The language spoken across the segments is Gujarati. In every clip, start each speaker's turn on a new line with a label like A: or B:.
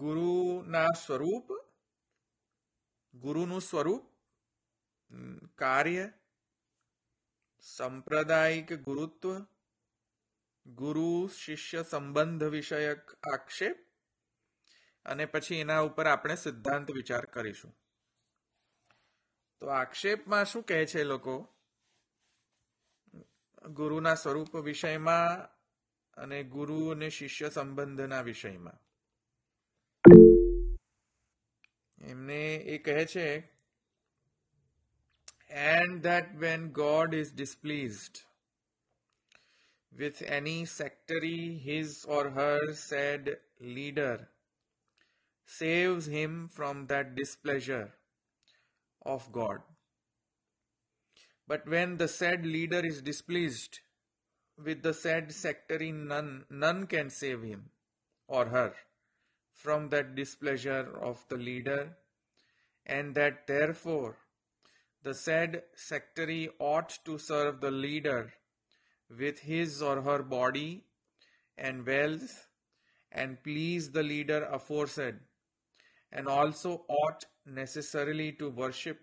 A: ગુરુના સ્વરૂપ ગુરુનું સ્વરૂપ કાર્ય સંપ્રદાયિક ગુરુત્વ ગુરુ શિષ્ય સંબંધ વિષયક આક્ષેપ અને પછી એના ઉપર આપણે સિદ્ધાંત વિચાર કરીશું તો આક્ષેપમાં શું કહે છે લોકો ગુરુના સ્વરૂપ વિષયમાં અને ગુરુ અને શિષ્ય સંબંધના વિષયમાં એમને એ કહે છે and that when God is displeased with any sectary, his or her said leader saves him from that displeasure of God. But when the said leader is displeased with the said sectary, none, none can save him or her from that displeasure of the leader and that therefore the said sectary ought to serve the leader with his or her body and wealth and please the leader aforesaid and also ought necessarily to worship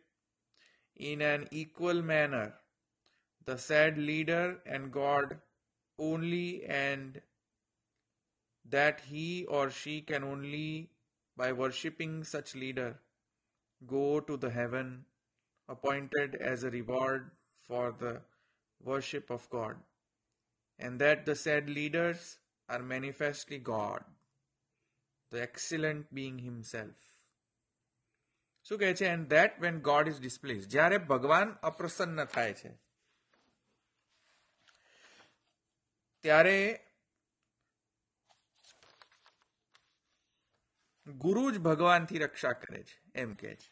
A: in an equal manner the said leader and God only and that he or she can only by worshipping such leader go to the heaven appointed as a reward for the worship of God, and that the said leaders are manifestly God, the excellent being Himself. શું કહે છે and that when god is displeased જ્યારે ભગવાન અપ્રસન્ન થાય છે ત્યારે ગુરુ જ ભગવાનથી રક્ષા કરે છે એમ કે છે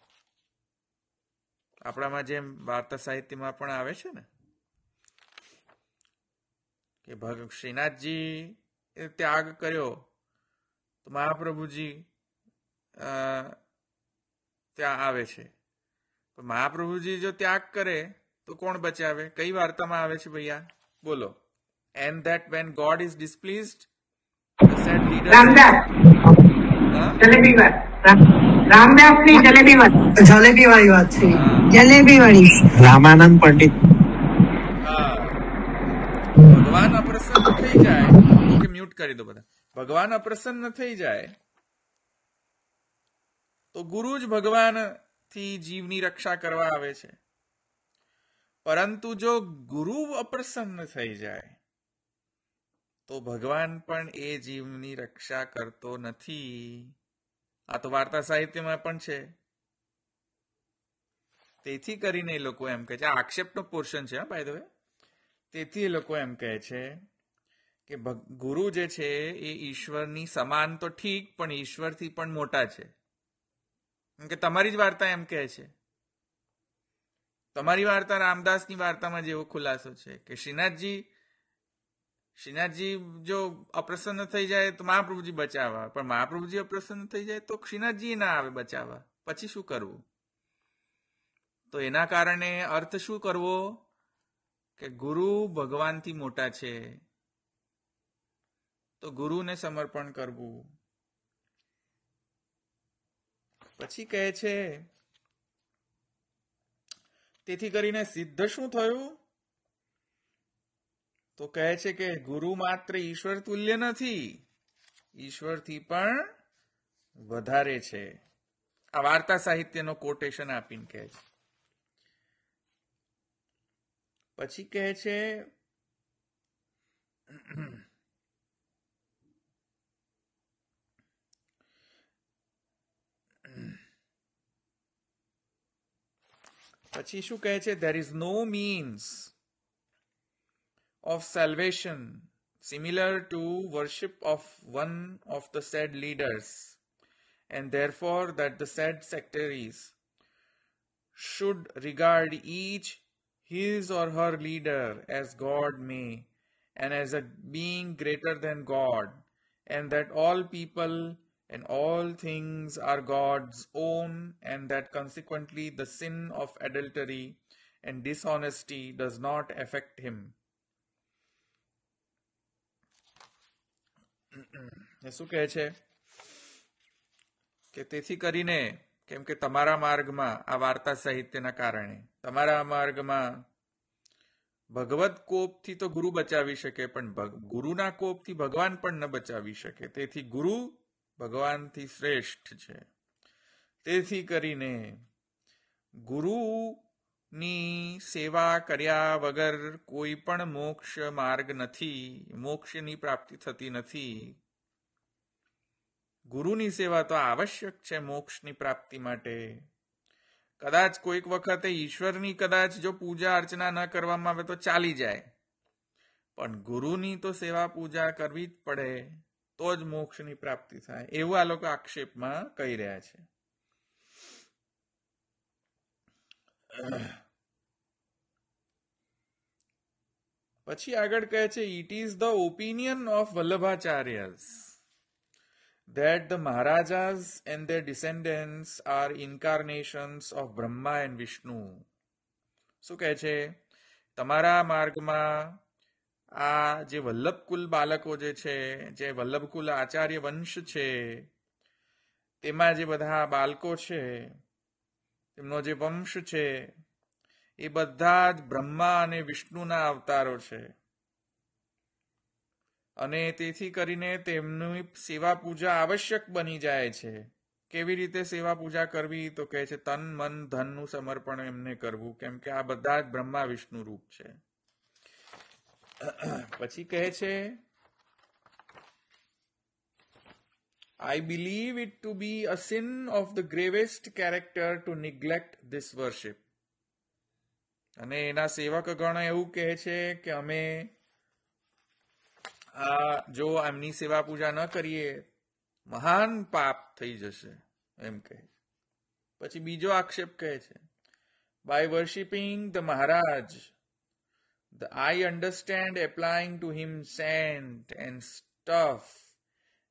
A: આપણામાં જેમ વાર્તા સાહિત્યમાં પણ આવે છે ને કે ભગ શ્રીનાથજી ત્યાગ કર્યો તો મહાપ્રભુજી ત્યાં આવે છે મહાપ્રભુજી જો ત્યાગ કરે તો કોણ બચાવે કઈ વાર્તામાં આવે છે ભૈયા બોલો and that when god is displeased set leader જલેબી રામદાસની જલેબી જલેબી વાળી વાત છે જલેબી વાળી રામાનંદ પંડિત ભગવાન અપ્રસન્ન થઈ જાય ઓકે મ્યુટ કરી દો બધા ભગવાન અપ્રસન્ન થઈ જાય તો ગુરુ જ ભગવાન થી જીવની રક્ષા કરવા આવે છે પરંતુ જો ગુરુ અપ્રસન્ન થઈ જાય તો ભગવાન પણ એ જીવની રક્ષા કરતો નથી આ તો વાર્તા સાહિત્યમાં પણ છે તેથી કરીને એ લોકો એમ કહે છે આ આક્ષેપનો પોર્શન છે બાય ધ વે તેથી એ લોકો એમ કહે છે કે ગુરુ જે છે એ ઈશ્વરની સમાન તો ઠીક પણ ઈશ્વરથી પણ મોટા છે કે તમારી જ વાર્તા એમ કહે છે તમારી વાર્તા રામદાસની વાર્તામાં જેવો ખુલાસો છે કે શ્રીનાથજી શ્રીનાથજી જો અપ્રસન્ન થઈ જાય તો મહાપ્રભુજી બચાવવા પણ મહાપ્રભુજી અપ્રસન્ન થઈ જાય તો શ્રીનાથજી ના આવે બચાવવા પછી શું કરવું તો એના કારણે અર્થ શું કરવો કે ગુરુ ભગવાનથી મોટા છે તો ગુરુને સમર્પણ કરવું પછી કહે છે તેથી કરીને સિદ્ધ શું થયું તો કહે છે કે ગુરુ માત્ર ઈશ્વર તુલ્ય નથી ઈશ્વરથી પણ વધારે છે આ વાર્તા સાહિત્યનો કોટેશન આપીને કહે છે પછી કહે છે પછી શું કહે છે there is no means of salvation, similar to worship of one of the said leaders, and therefore that the said sectaries should regard each his or her leader as God may, and as a being greater than God, and that all people and all things are God's own, and that consequently the sin of adultery and dishonesty does not affect him. એ શું કહે છે કે તેથી કરીને કેમ કે તમારા માર્ગમાં આ વાર્તા સાહિત્યના કારણે તમારા માર્ગમાં ભગવત કોપથી તો ગુરુ બચાવી શકે પણ ગુરુના કોપથી ભગવાન પણ ન બચાવી શકે તેથી ગુરુ ભગવાનથી શ્રેષ્ઠ છે તેથી કરીને ગુરુ ની સેવા કર્યા વગર કોઈ પણ મોક્ષ માર્ગ નથી મોક્ષની પ્રાપ્તિ થતી નથી ગુરુની સેવા તો આવશ્યક છે મોક્ષની પ્રાપ્તિ માટે કદાચ કોઈક વખતે ઈશ્વરની કદાચ જો પૂજા અર્ચના ન કરવામાં આવે તો ચાલી જાય પણ ગુરુની તો સેવા પૂજા કરવી જ પડે તો જ મોક્ષની પ્રાપ્તિ થાય એવું આ લોકો આક્ષેપમાં કહી રહ્યા છે પછી આગળ કહે છે it is the opinion of Vallabhacharya that the Maharajas and their descendants are incarnations of Brahma and Vishnu. શું કહે છે તમારા માર્ગમાં આ જે વલ્લભકુલ બાળકો જે છે જે વલ્લભકુલ આચાર્ય વંશ છે તેમાં જે બધા બાળકો છે તેમનો જે વંશ છે એ બધા જ બ્રહ્મા અને વિષ્ણુના અવતારો છે અને તેથી કરીને તેમની સેવા પૂજા આવશ્યક બની જાય છે કેવી રીતે સેવા પૂજા કરવી તો કહે છે તન મન ધનનું સમર્પણ એમને કરવું કેમ કે આ બધા જ બ્રહ્મા વિષ્ણુ રૂપ છે પછી કહે છે I believe it to be a sin of the gravest character to neglect this worship. અને એના સેવક ગણ એવું કહે છે કે અમે આ જો એમની સેવા પૂજા ન કરીએ મહાન પાપ થઈ જશે એમ કહે પછી બીજો આક્ષેપ કહે છે by worshipping the Maharaj the I understand applying to him scent and stuff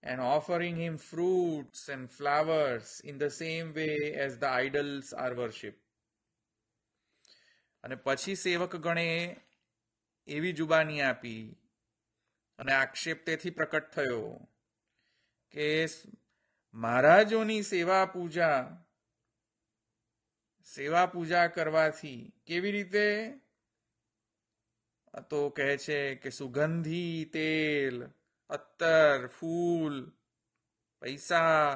A: and offering him fruits and flowers in the same way as the idols are worshipped. અને પછી સેવક ગણે એવી જુબાની આપી અને આક્ષેપ તેથી પ્રકટ થયો કે મહારાજોની સેવા પૂજા સેવા પૂજા કરવાથી કેવી રીતે તો કહે છે કે સુગંધી તેલ અત્તર ફૂલ પૈસા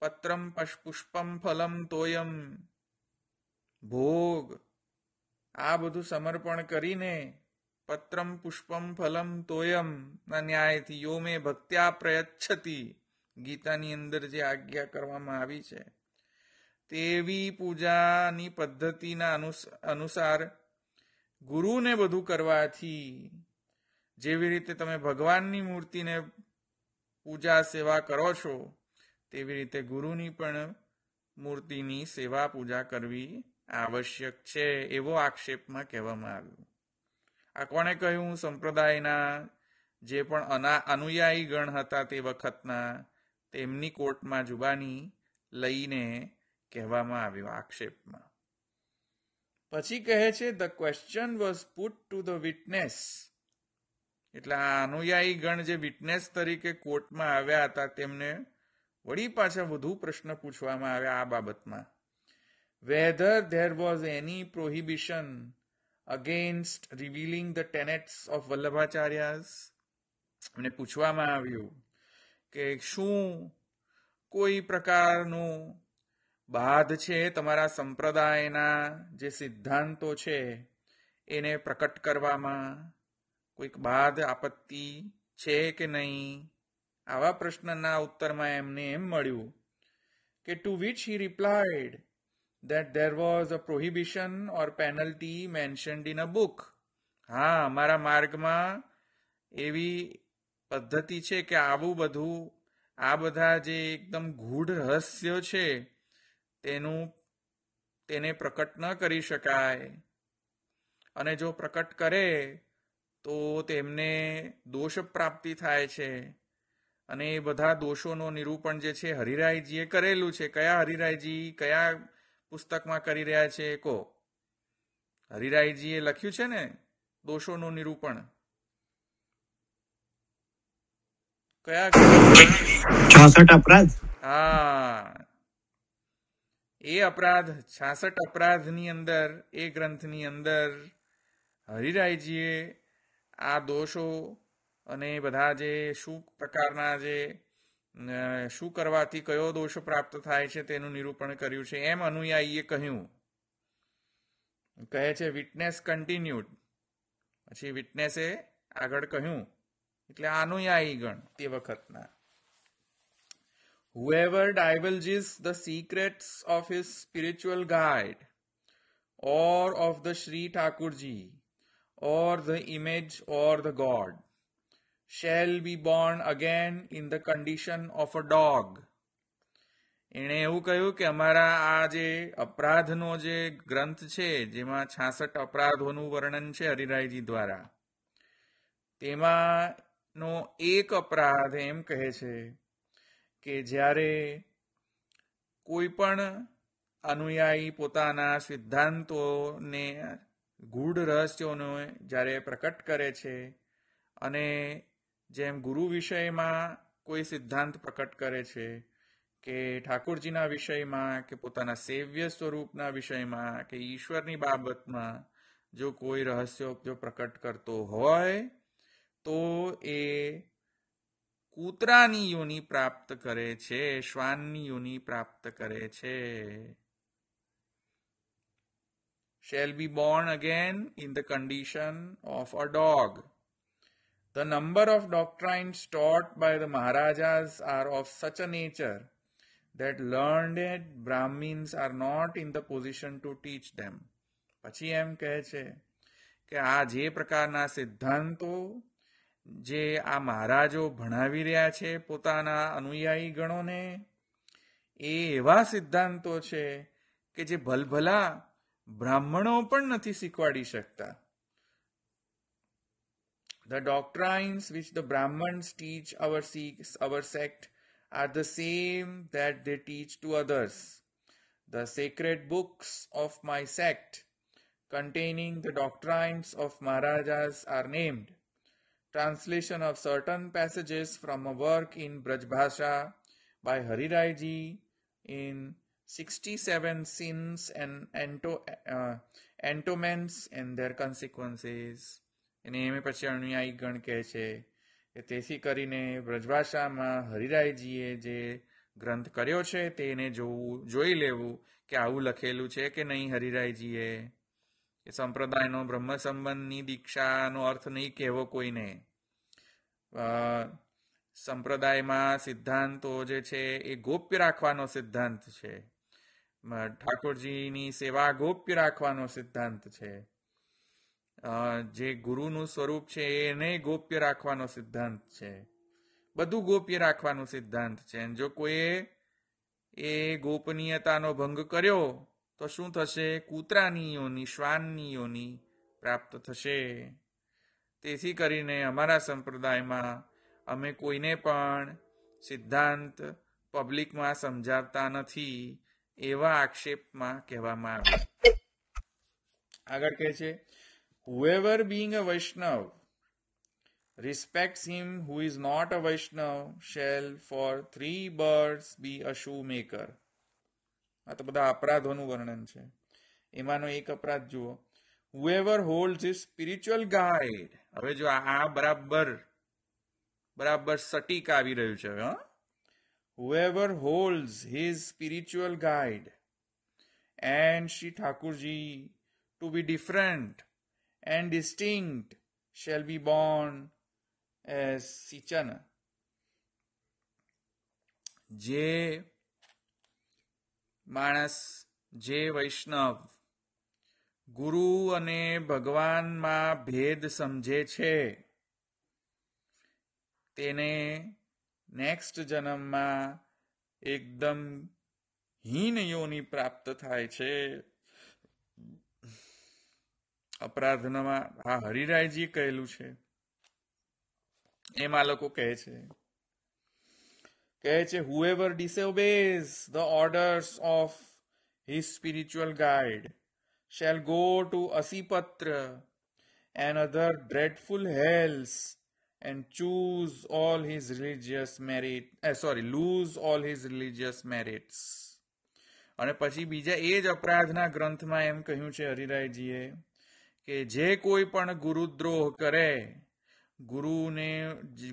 A: પત્રમ પુષ્પમ ફલમ તોયમ ભોગ આ બધું સમર્પણ કરીને પત્રમ પુષ્પમ ફલમ તોયમ ના ન્યાયથી યો મે ભક્ત્યા પ્રયચ્છતી ગીતાની અંદર જે આજ્ઞા કરવામાં આવી છે તેવી પૂજાની પદ્ધતિના અનુસાર ગુરુને બધું કરવાથી જેવી રીતે તમે ભગવાનની મૂર્તિને પૂજા સેવા કરો છો તેવી રીતે ગુરુની પણ મૂર્તિની સેવા પૂજા કરવી આવશ્યક છે એવો આક્ષેપમાં કહેવામાં આવ્યું આ કોણે કહ્યું સંપ્રદાયના જે પણ અના અનુયાયી ગણ હતા તે વખતના તેમની કોર્ટમાં જુબાની લઈને કહેવામાં આવ્યો આક્ષેપમાં પછી કહે છે the question was put to the witness એટલે આ અનુયાયી ગણ જે વિટનેસ તરીકે કોર્ટમાં આવ્યા હતા તેમને વળી પાછા વધુ પ્રશ્ન પૂછવામાં આવ્યા આ બાબતમાં whether there was any prohibition against revealing the tenets of Vallabhacharya's એમને પૂછવામાં આવ્યું કે શું કોઈ પ્રકારનું બાધ છે તમારા સંપ્રદાયના જે સિદ્ધાંતો છે એને પ્રકટ કરવામાં કોઈક બાદ આપત્તિ છે કે નહીં આવા પ્રશ્નના ઉત્તરમાં એમને એમ મળ્યું કે to which he replied that there was a prohibition or penalty mentioned in a book હા મારા માર્ગમાં એવી પદ્ધતિ છે કે આવું બધું આ બધા જે એકદમ ગૂઢ રહસ્ય છે તેનું તેને પ્રકટ ન કરી શકાય અને જો પ્રકટ કરે તો તેમને દોષ પ્રાપ્તિ થાય છે અને એ બધા દોષોનું નિરૂપણ જે છે હરિરાયજીએ કરેલું છે કયા હરિરાયજી કયા પુસ્તકમાં કરી રહ્યા છે કહો હરિરાયજીએ લખ્યું છે ને દોષોનું નિરૂપણ અપરાધ હા એ અપરાધ છાસઠ અપરાધની અંદર એ ગ્રંથની અંદર હરિરાયજીએ આ દોષો અને બધા જે શું પ્રકારના જે શું કરવાથી કયો દોષ પ્રાપ્ત થાય છે તેનું નિરૂપણ કર્યું છે એમ અનુયાયીએ કહ્યું કહે છે વિટનેસ કન્ટિન્યુડ પછી વિટનેસે આગળ કહ્યું એટલે અનુયાયી ગણ તે વખતના whoever divulges the secrets of his spiritual guide or of the Shri Thakurji or the image or the god shall be born again in the condition of a dog એણે એવું કહ્યું કે અમારા આ જે અપરાધનો જે ગ્રંથ છે જેમાં છાસઠ અપરાધોનું વર્ણન છે હરિરાયજી દ્વારા તેમાંનો એક અપરાધ એમ કહે છે કે જ્યારે કોઈ પણ અનુયાયી પોતાના સિદ્ધાંતોને ગૂઢ રહસ્યોને જ્યારે પ્રકટ કરે છે અને જેમ ગુરુ વિષયમાં કોઈ સિદ્ધાંત પ્રકટ કરે છે કે ઠાકોરજીના વિષયમાં કે પોતાના સેવ્ય સ્વરૂપના વિષયમાં કે ઈશ્વરની બાબતમાં જો કોઈ રહસ્યો જો પ્રકટ કરતો હોય તો એ કૂતરાની યોની પ્રાપ્ત કરે છે શ્વાનની યોની પ્રાપ્ત કરે છે shall be born again in the condition of a dog. The number of doctrines taught by the Maharajas are of such a nature that learned Brahmins are not in the position to teach them. પછી એમ કહે છે કે આ જે પ્રકારના સિદ્ધાંતો જે આ મહારાજો ભણાવી રહ્યા છે પોતાના અનુયાયી ગણોને એ એવા સિદ્ધાંતો છે કે જે ભલભલા બ્રાહ્મણો પણ નથી શીખવાડી શકતા The doctrines which the Brahmins teach our Sikhs, our sect, are the same that they teach to others. The sacred books of my sect, containing the doctrines of Maharajas, are named. Translation of certain passages from a work in Brajbhasha by Harirai ji in 67 sins and anto, uh, entomens and their consequences એને એમ પછી અનુયાયી ગણ કહે છે કે તેથી કરીને વ્રજભાષામાં હરિરાયજીએ જે ગ્રંથ કર્યો છે તેને જોવું જોઈ લેવું કે આવું લખેલું છે કે નહીં હરિરાયજીએ એ સંપ્રદાયનો બ્રહ્મ સંબંધની દીક્ષાનો અર્થ નહીં કહેવો કોઈને સંપ્રદાયમાં સિદ્ધાંતો જે છે એ ગોપ્ય રાખવાનો સિદ્ધાંત છે ઠાકોરજીની સેવા ગોપ્ય રાખવાનો સિદ્ધાંત છે જે ગુરુનું સ્વરૂપ છે એને ગોપ્ય રાખવાનો સિદ્ધાંત છે બધું ગોપ્ય રાખવાનો સિદ્ધાંત છે જો કોઈએ એ ગોપનીયતાનો ભંગ કર્યો તો શું થશે કૂતરાની યોની શ્વાનની યોની પ્રાપ્ત થશે તેથી કરીને અમારા સંપ્રદાયમાં અમે કોઈને પણ સિદ્ધાંત પબ્લિકમાં સમજાવતા નથી એવા આક્ષેપમાં કહેવામાં આવે આગળ કહે છે whoever being a Vaishnav respects him who is not a Vaishnav shall for three birds be a maker આ તો બધા અપરાધોનું વર્ણન છે એમાંનો એક અપરાધ જુઓ whoever hold is spiritual guide હવે જો આ બરાબર બરાબર સટીક આવી રહ્યું છે હવે હા whoever holds his spiritual guide and Sri Thakurji to be different and distinct shall be born as Sichana. J. Manas J. Vaishnav ગુરુ અને ભગવાનમાં ભેદ સમજે છે તેને નેક્સ્ટ જન્મમાં એકદમ હીન યોની પ્રાપ્ત થાય છે અપરાધનામાં આ હરિરાયજીએ કહેલું છે એમાં લોકો કહે છે કહે છે whoever disobeys the orders of his spiritual guide shall go to Asipatra an other dreadful health and choose all his religious merit eh, sorry lose all his religious merits અને પછી બીજા એ જ અપરાધના ગ્રંથમાં એમ કહ્યું છે હરિરાયજીએ કે જે કોઈ પણ ગુરુદ્રોહ કરે ગુરુને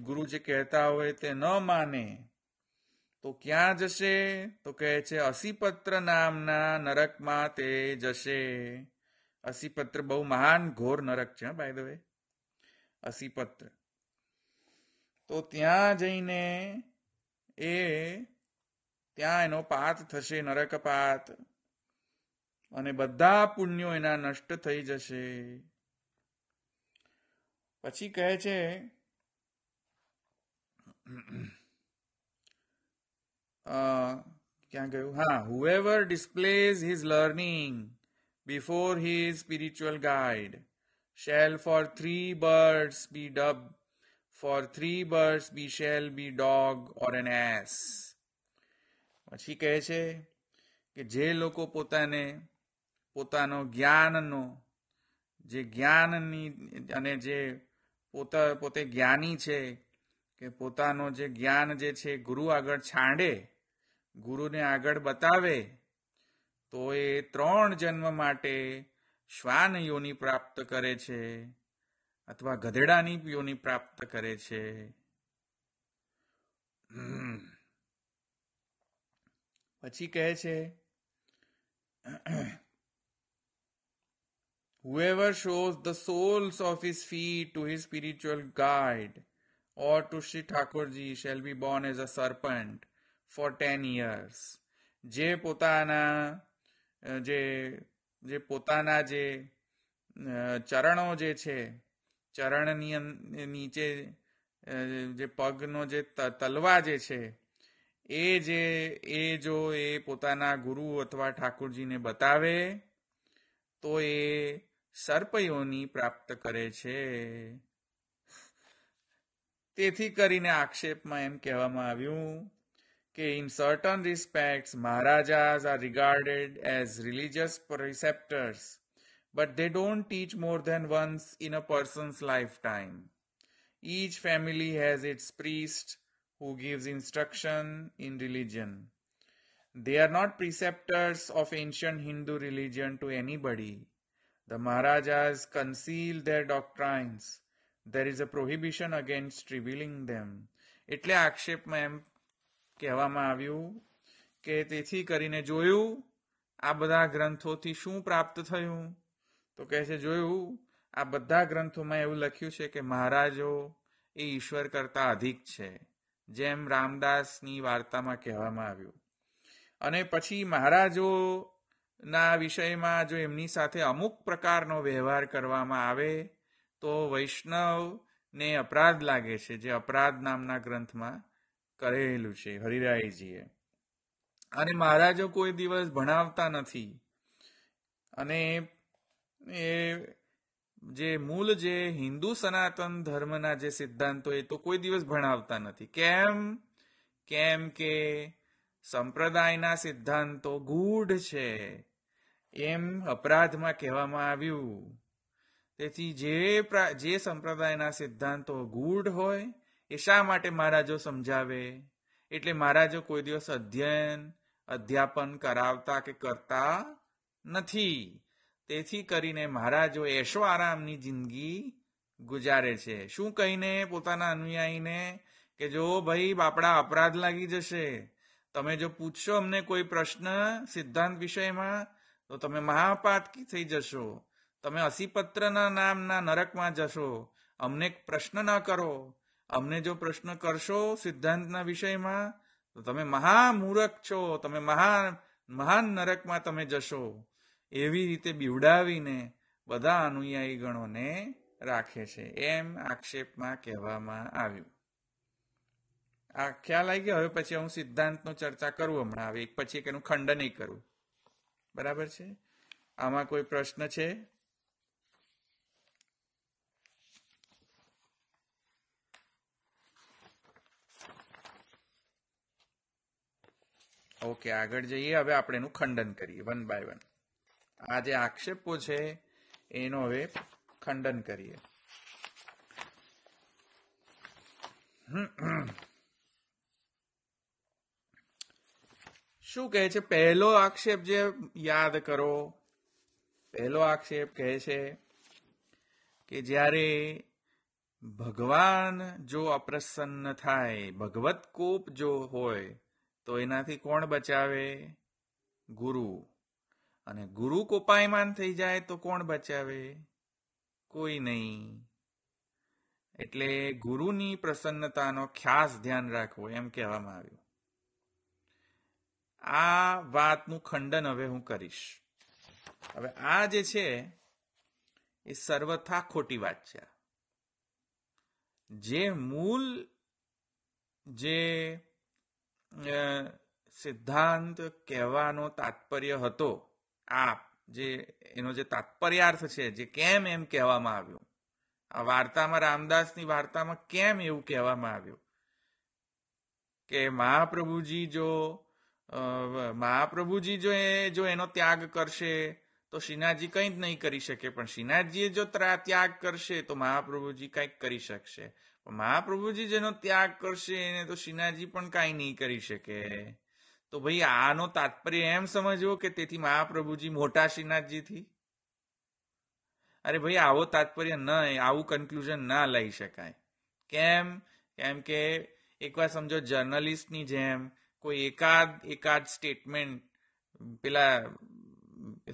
A: ગુરુ જે કહેતા હોય તે ન માને તો ક્યાં જશે તો કહે છે અસીપત્ર નામના નરકમાં તે જશે અસીપત્ર બહુ મહાન ઘોર નરક છે બાય ધ વે અસીપત્ર તો ત્યાં જઈને એ ત્યાં એનો પાત થશે નરકપાત અને બધા પુણ્યો એના નષ્ટ થઈ જશે પછી કહે છે ક્યાં કહ્યું હા whoever displeases his learning before his spiritual guide shall for three birds be dub for three birds be shall be dog or an ass પછી કહે છે કે જે લોકો પોતાને પોતાનો જ્ઞાનનો જે જ્ઞાનની અને જે પોતા પોતે જ્ઞાની છે કે પોતાનો જે જ્ઞાન જે છે ગુરુ આગળ છાંડે ગુરુને આગળ બતાવે તો એ ત્રણ જન્મ માટે શ્વાન યોની પ્રાપ્ત કરે છે अथवा गधेड़ा योनि प्राप्त करे छे। पची कहे छे, Whoever shows the soles of his feet to his spiritual guide or to Sri Thakurji shall be born as a serpent for ten years. જે પોતાના જે જે પોતાના જે ચરણો જે છે ચરણની નીચે જે પગનો જે તલવા જે છે એ જે એ જો એ પોતાના ગુરુ અથવા ઠાકુરજીને બતાવે તો એ સર્પયોની પ્રાપ્ત કરે છે તેથી કરીને આક્ષેપમાં એમ કહેવામાં આવ્યું કે in certain respects Maharajas are regarded as religious preceptors but they don't teach more than once in a person's lifetime. Each family has its priest who gives instruction in religion. They are not preceptors of ancient Hindu religion to anybody. The Maharajas conceal their doctrines. There is a prohibition against revealing them. એટલે આક્ષેપમાં એમ કહેવામાં આવ્યું કે તેથી કરીને જોયું આ બધા ગ્રંથોથી શું પ્રાપ્ત થયું તો કહે છે જોયું આ બધા ગ્રંથોમાં એવું લખ્યું છે કે મહારાજો એ ઈશ્વર કરતાં અધિક છે જેમ રામદાસની વાર્તામાં કહેવામાં આવ્યું અને પછી મહારાજો ના વિષયમાં જો એમની સાથે અમુક પ્રકારનો વ્યવહાર કરવામાં આવે તો વૈષ્ણવને અપરાધ લાગે છે જે અપરાધ નામના ગ્રંથમાં કરેલું છે હરિરાયજીએ અને મહારાજો કોઈ દિવસ ભણાવતા નથી અને એ જે મૂળ જે હિન્દુ સનાતન ધર્મના જે સિદ્ધાંતો એ તો કોઈ દિવસ ભણાવતા નથી કેમ કેમ કે સંપ્રદાયના સિદ્ધાંતો ગૂઢ છે એમ અપરાધમાં કહેવામાં આવ્યું તેથી જે જે સંપ્રદાયના સિદ્ધાંતો ગૂઢ હોય એ શા માટે મહારાજો સમજાવે એટલે મહારાજો કોઈ દિવસ અધ્યયન અધ્યાપન કરાવતા કે કરતા નથી તેથી કરીને મહારાજો એશો આરામની જિંદગી ગુજારે છે શું કહીને પોતાના અનુયાયીને કે જો ભાઈ બાપડા અપરાધ લાગી જશે તમે જો પૂછશો અમને કોઈ પ્રશ્ન સિદ્ધાંત વિષયમાં તો તમે મહાપાતકી થઈ જશો તમે અસીપત્રના નામના નરકમાં જશો અમને પ્રશ્ન ન કરો અમને જો પ્રશ્ન કરશો સિદ્ધાંતના વિષયમાં તો તમે મહામૂરખ છો તમે મહાન મહાન નરકમાં તમે જશો એવી રીતે બિવડાવીને બધા અનુયાયી ગણોને રાખે છે એમ આક્ષેપમાં કહેવામાં આવ્યું આ ખ્યાલ આવી ગયો હવે પછી હું સિદ્ધાંતનો ચર્ચા કરું હમણાં હવે એક પછી એક એનું ખંડન કરું બરાબર છે આમાં કોઈ પ્રશ્ન છે ઓકે આગળ જઈએ હવે આપણે એનું ખંડન કરીએ વન બાય વન આ જે આક્ષેપો છે એનો હવે ખંડન કરીએ શું કહે છે પહેલો આક્ષેપ જે યાદ કરો પહેલો આક્ષેપ કહે છે કે જ્યારે ભગવાન જો અપ્રસન્ન થાય ભગવત કોપ જો હોય તો એનાથી કોણ બચાવે ગુરુ અને ગુરુ કોપાયમાન થઈ જાય તો કોણ બચાવે કોઈ નહીં એટલે ગુરુની પ્રસન્નતાનો ખાસ ધ્યાન રાખવો એમ કહેવામાં આવ્યું આ વાતનું ખંડન હવે હું કરીશ હવે આ જે છે એ સર્વથા ખોટી વાત છે જે મૂળ જે સિદ્ધાંત કહેવાનો તાત્પર્ય હતો આપ જે એનો જે તાત્પર્યાર્થ છે જે કેમ એમ કહેવામાં આવ્યું આ વાર્તામાં રામદાસની વાર્તામાં કેમ એવું કહેવામાં આવ્યું કે મહાપ્રભુજી જો મહાપ્રભુજી જો એ જો એનો ત્યાગ કરશે તો શ્રીનાથજી કંઈ જ નહીં કરી શકે પણ શ્રીનાથજીએ જો ત્યાગ કરશે તો મહાપ્રભુજી કંઈક કરી શકશે મહાપ્રભુજી જેનો ત્યાગ કરશે એને તો શ્રીનાથજી પણ કાંઈ નહીં કરી શકે તો ભાઈ આનો તાત્પર્ય એમ સમજવો કે તેથી મહાપ્રભુજી મોટા શ્રીનાથજીથી અરે ભાઈ આવો તાત્પર્ય ન આવું કન્ક્લુઝન ના લઈ શકાય કેમ કેમ કે એકવાર સમજો જર્નલિસ્ટની જેમ કોઈ એકાદ એકાદ સ્ટેટમેન્ટ પેલા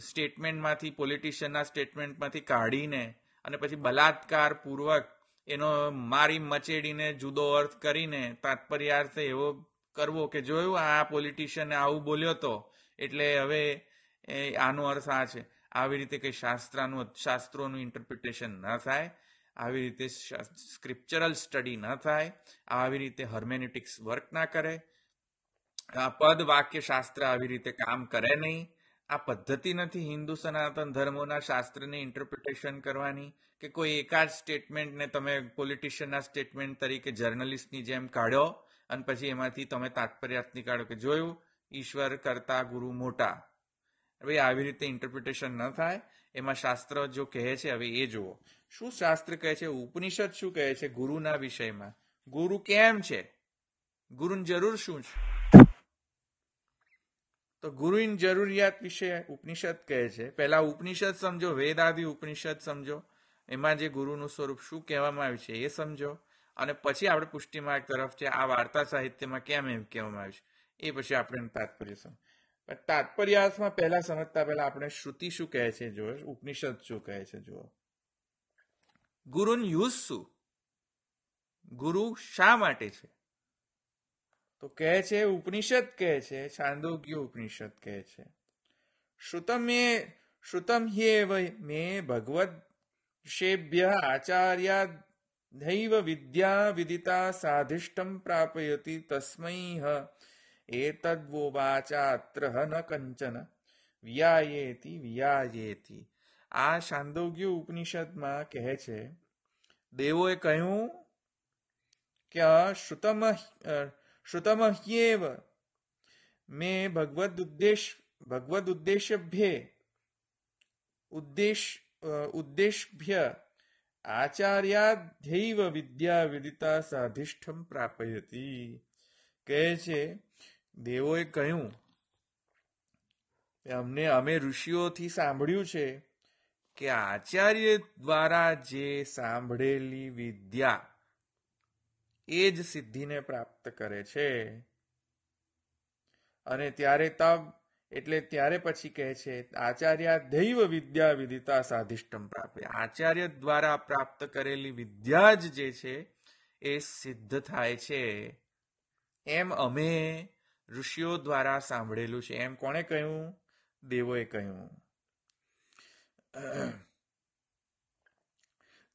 A: સ્ટેટમેન્ટમાંથી પોલિટિશિયનના સ્ટેટમેન્ટમાંથી કાઢીને અને પછી બલાત્કારપૂર્વક એનો મારી મચેડીને જુદો અર્થ કરીને તાત્પર્યાર્થે એવો કરવો કે જોયું આ પોલિટિશિયને આવું બોલ્યો તો એટલે હવે આનો અર્થ આ છે આવી રીતે કંઈ શાસ્ત્રાનું શાસ્ત્રોનું ઇન્ટરપ્રિટેશન ન થાય આવી રીતે સ્ક્રિપ્ચરલ સ્ટડી ન થાય આવી રીતે હર્મેનેટિક્સ વર્ક ના કરે આ પદ વાક્ય શાસ્ત્ર આવી રીતે કામ કરે નહીં આ પદ્ધતિ નથી હિન્દુ સનાતન ધર્મોના શાસ્ત્રને ઇન્ટરપ્રિટેશન કરવાની કે કોઈ એકાદ સ્ટેટમેન્ટને તમે પોલિટિશિયનના સ્ટેટમેન્ટ તરીકે જર્નલિસ્ટની જેમ કાઢ્યો અને પછી એમાંથી તમે તાત્પર્યાર્થ નીકાળો કે જોયું ઈશ્વર કરતા ગુરુ મોટા હવે આવી રીતે ઇન્ટરપ્રિટેશન ન થાય એમાં શાસ્ત્ર જો કહે છે હવે એ જુઓ શું શાસ્ત્ર કહે છે ઉપનિષદ શું કહે છે ગુરુના વિષયમાં ગુરુ કેમ છે ગુરુની જરૂર શું છે તો ગુરુની જરૂરિયાત વિશે ઉપનિષદ કહે છે પહેલા ઉપનિષદ સમજો વેદાદિ ઉપનિષદ સમજો એમાં જે ગુરુનું સ્વરૂપ શું કહેવામાં આવ્યું છે એ સમજો અને પછી આપણે પુષ્ટિ માર્ગ તરફ છે આ વાર્તા સાહિત્યમાં કેમ એમ કહેવામાં આવ્યું છે એ પછી આપણે તાત્પર્ય સમજ પહેલા સમજતા પહેલા આપણે શ્રુતિ શું કહે છે જુઓ ઉપનિષદ શું કહે છે જુઓ ગુરુન યુસુ ગુરુ શા માટે છે તો કહે છે ઉપનિષદ કહે છે છાંદોગ્ય ઉપનિષદ કહે છે શ્રુતમ એ શ્રુતમ હિ મે ભગવદ શેભ્ય આચાર્યા નૈવ વિદ્યા વિદિતા સાધિષ્ટમ પ્રાપયતિ તસ્મૈહ એતદ્વોવાચાત્ર ન કંચન વ્યાયેતિ વ્યાયેતિ આ શાંદોગ્ય ઉપનિષદમાં કહે છે દેવોએ કહ્યું કે શ્રુતમ શ્રુતમ હ્યેવ મેં ભગવદ ઉદ્દેશ ભગવદ ઉદ્દેશ્યભ્યે ઉદ્દેશ ઉદ્દેશ્યભ્ય આચાર્યાધ્યૈવ વિદ્યા વિદિતા સાધિષ્ઠમ પ્રાપયતિ કહે છે દેવોએ કહ્યું અમને અમે ઋષિઓથી સાંભળ્યું છે કે આચાર્ય દ્વારા જે સાંભળેલી વિદ્યા એ જ સિદ્ધિને પ્રાપ્ત કરે છે અને ત્યારે તપ એટલે ત્યારે પછી કહે છે આચાર્ય દૈવ વિદ્યા વિદિતા સાધિષ્ટમ પ્રાપ્ય આચાર્ય દ્વારા પ્રાપ્ત કરેલી વિદ્યા જ જે છે એ સિદ્ધ થાય છે એમ અમે ઋષિઓ દ્વારા સાંભળેલું છે એમ કોણે કહ્યું દેવોએ કહ્યું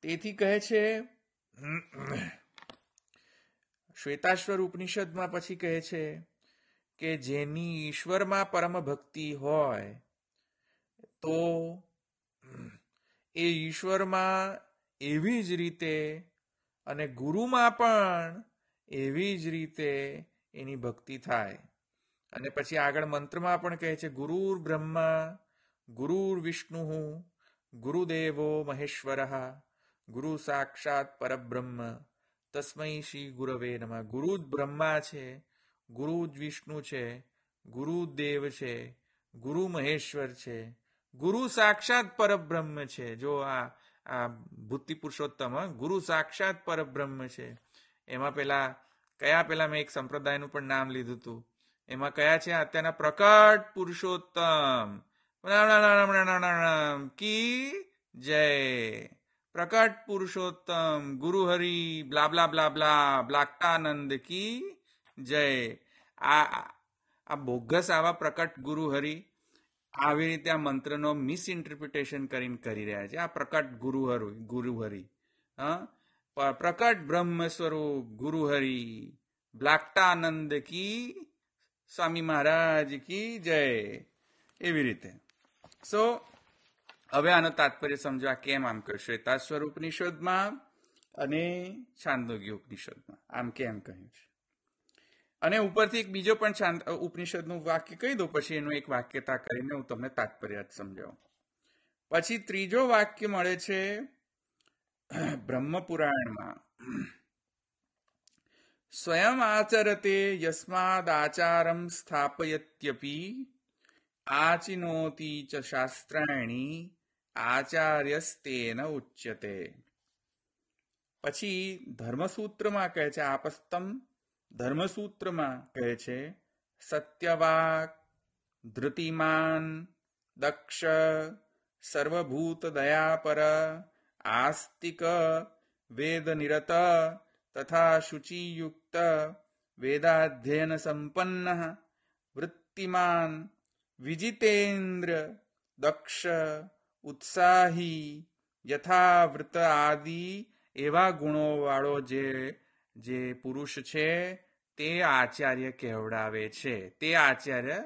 A: તેથી કહે છે શ્વેતાશ્વર ઉપનિષદમાં પછી કહે છે કે જેની ઈશ્વરમાં પરમ ભક્તિ હોય તો એ ઈશ્વરમાં એવી જ રીતે અને ગુરુમાં પણ એવી જ રીતે એની ભક્તિ થાય અને પછી આગળ મંત્રમાં પણ કહે છે ગુરુર બ્રહ્મા ગુરુર વિષ્ણુ ગુરુદેવો મહેશ્વર ગુરુ સાક્ષાત પરબ્રહ્મ તસ્મૈ શ્રી ગુરવે નમઃ ગુરુ જ બ્રહ્મા છે ગુરુ વિષ્ણુ છે ગુરુદેવ છે ગુરુ મહેશ્વર છે ગુરુ સાક્ષાત પરબ્રહ્મ છે જો આ આ ભૂતિ પુરુષોત્તમ ગુરુ સાક્ષાત પરબ્રહ્મ છે એમાં પેલા કયા પેલા મેં એક સંપ્રદાયનું પણ નામ લીધું હતું એમાં કયા છે અત્યારના પ્રકટ પુરુષોત્તમ કી જય પ્રકટ પુરુષોત્તમ ગુરુ હરિ બ્લા બ્લા બ્લા કી જય આ આ બોગસ આવા પ્રકટ ગુરુ હરિ આવી રીતે આ મંત્રનો મિસ ઇન્ટરપ્રિટેશન કરીને કરી રહ્યા છે આ પ્રકટ ગુરુ હરિ ગુરુ હરિ હા પ્રકટ બ્રહ્મ સ્વરૂપ ગુરુ હરિ બ્લાક્ટાનંદ કી સ્વામી મહારાજ કી જય એવી રીતે સો હવે આનો તાત્પર્ય સમજવા કેમ આમ કહ્યું શ્વેતા સ્વરૂપ શોધમાં અને છાંદોગ્ય ઉપનિષદમાં આમ કેમ કહ્યું છે અને ઉપરથી એક બીજો પણ શાંત નું વાક્ય કહી દો પછી એનું એક વાક્યતા કરીને હું તમને તાત્પર્ય સમજાવું પછી ત્રીજો વાક્ય મળે છે બ્રહ્મપુરાણમાં સ્વયં આચરતે યસ્માદ આચારમ સ્થાપયત્યપી આચિનોતી ચ શાસ્ત્રાણી આચાર્યસ્તેન ઉચ્યતે પછી ધર્મસૂત્રમાં કહે છે આપસ્તમ ધર્મસૂત્રમાં કહે છે સત્યવાક ધૃતિમાન દક્ષ સર્વભૂત દયાપર આસ્તિક વેદ નિરત તથા શુચિયુક્ત વેદાધ્યયન સંપન્ન વૃત્તિમાન વિજિતેન્દ્ર દક્ષ ઉત્સાહી યથાવૃત આદિ એવા ગુણો વાળો જે જે પુરુષ છે તે આચાર્ય કહેવડાવે છે તે આચાર્ય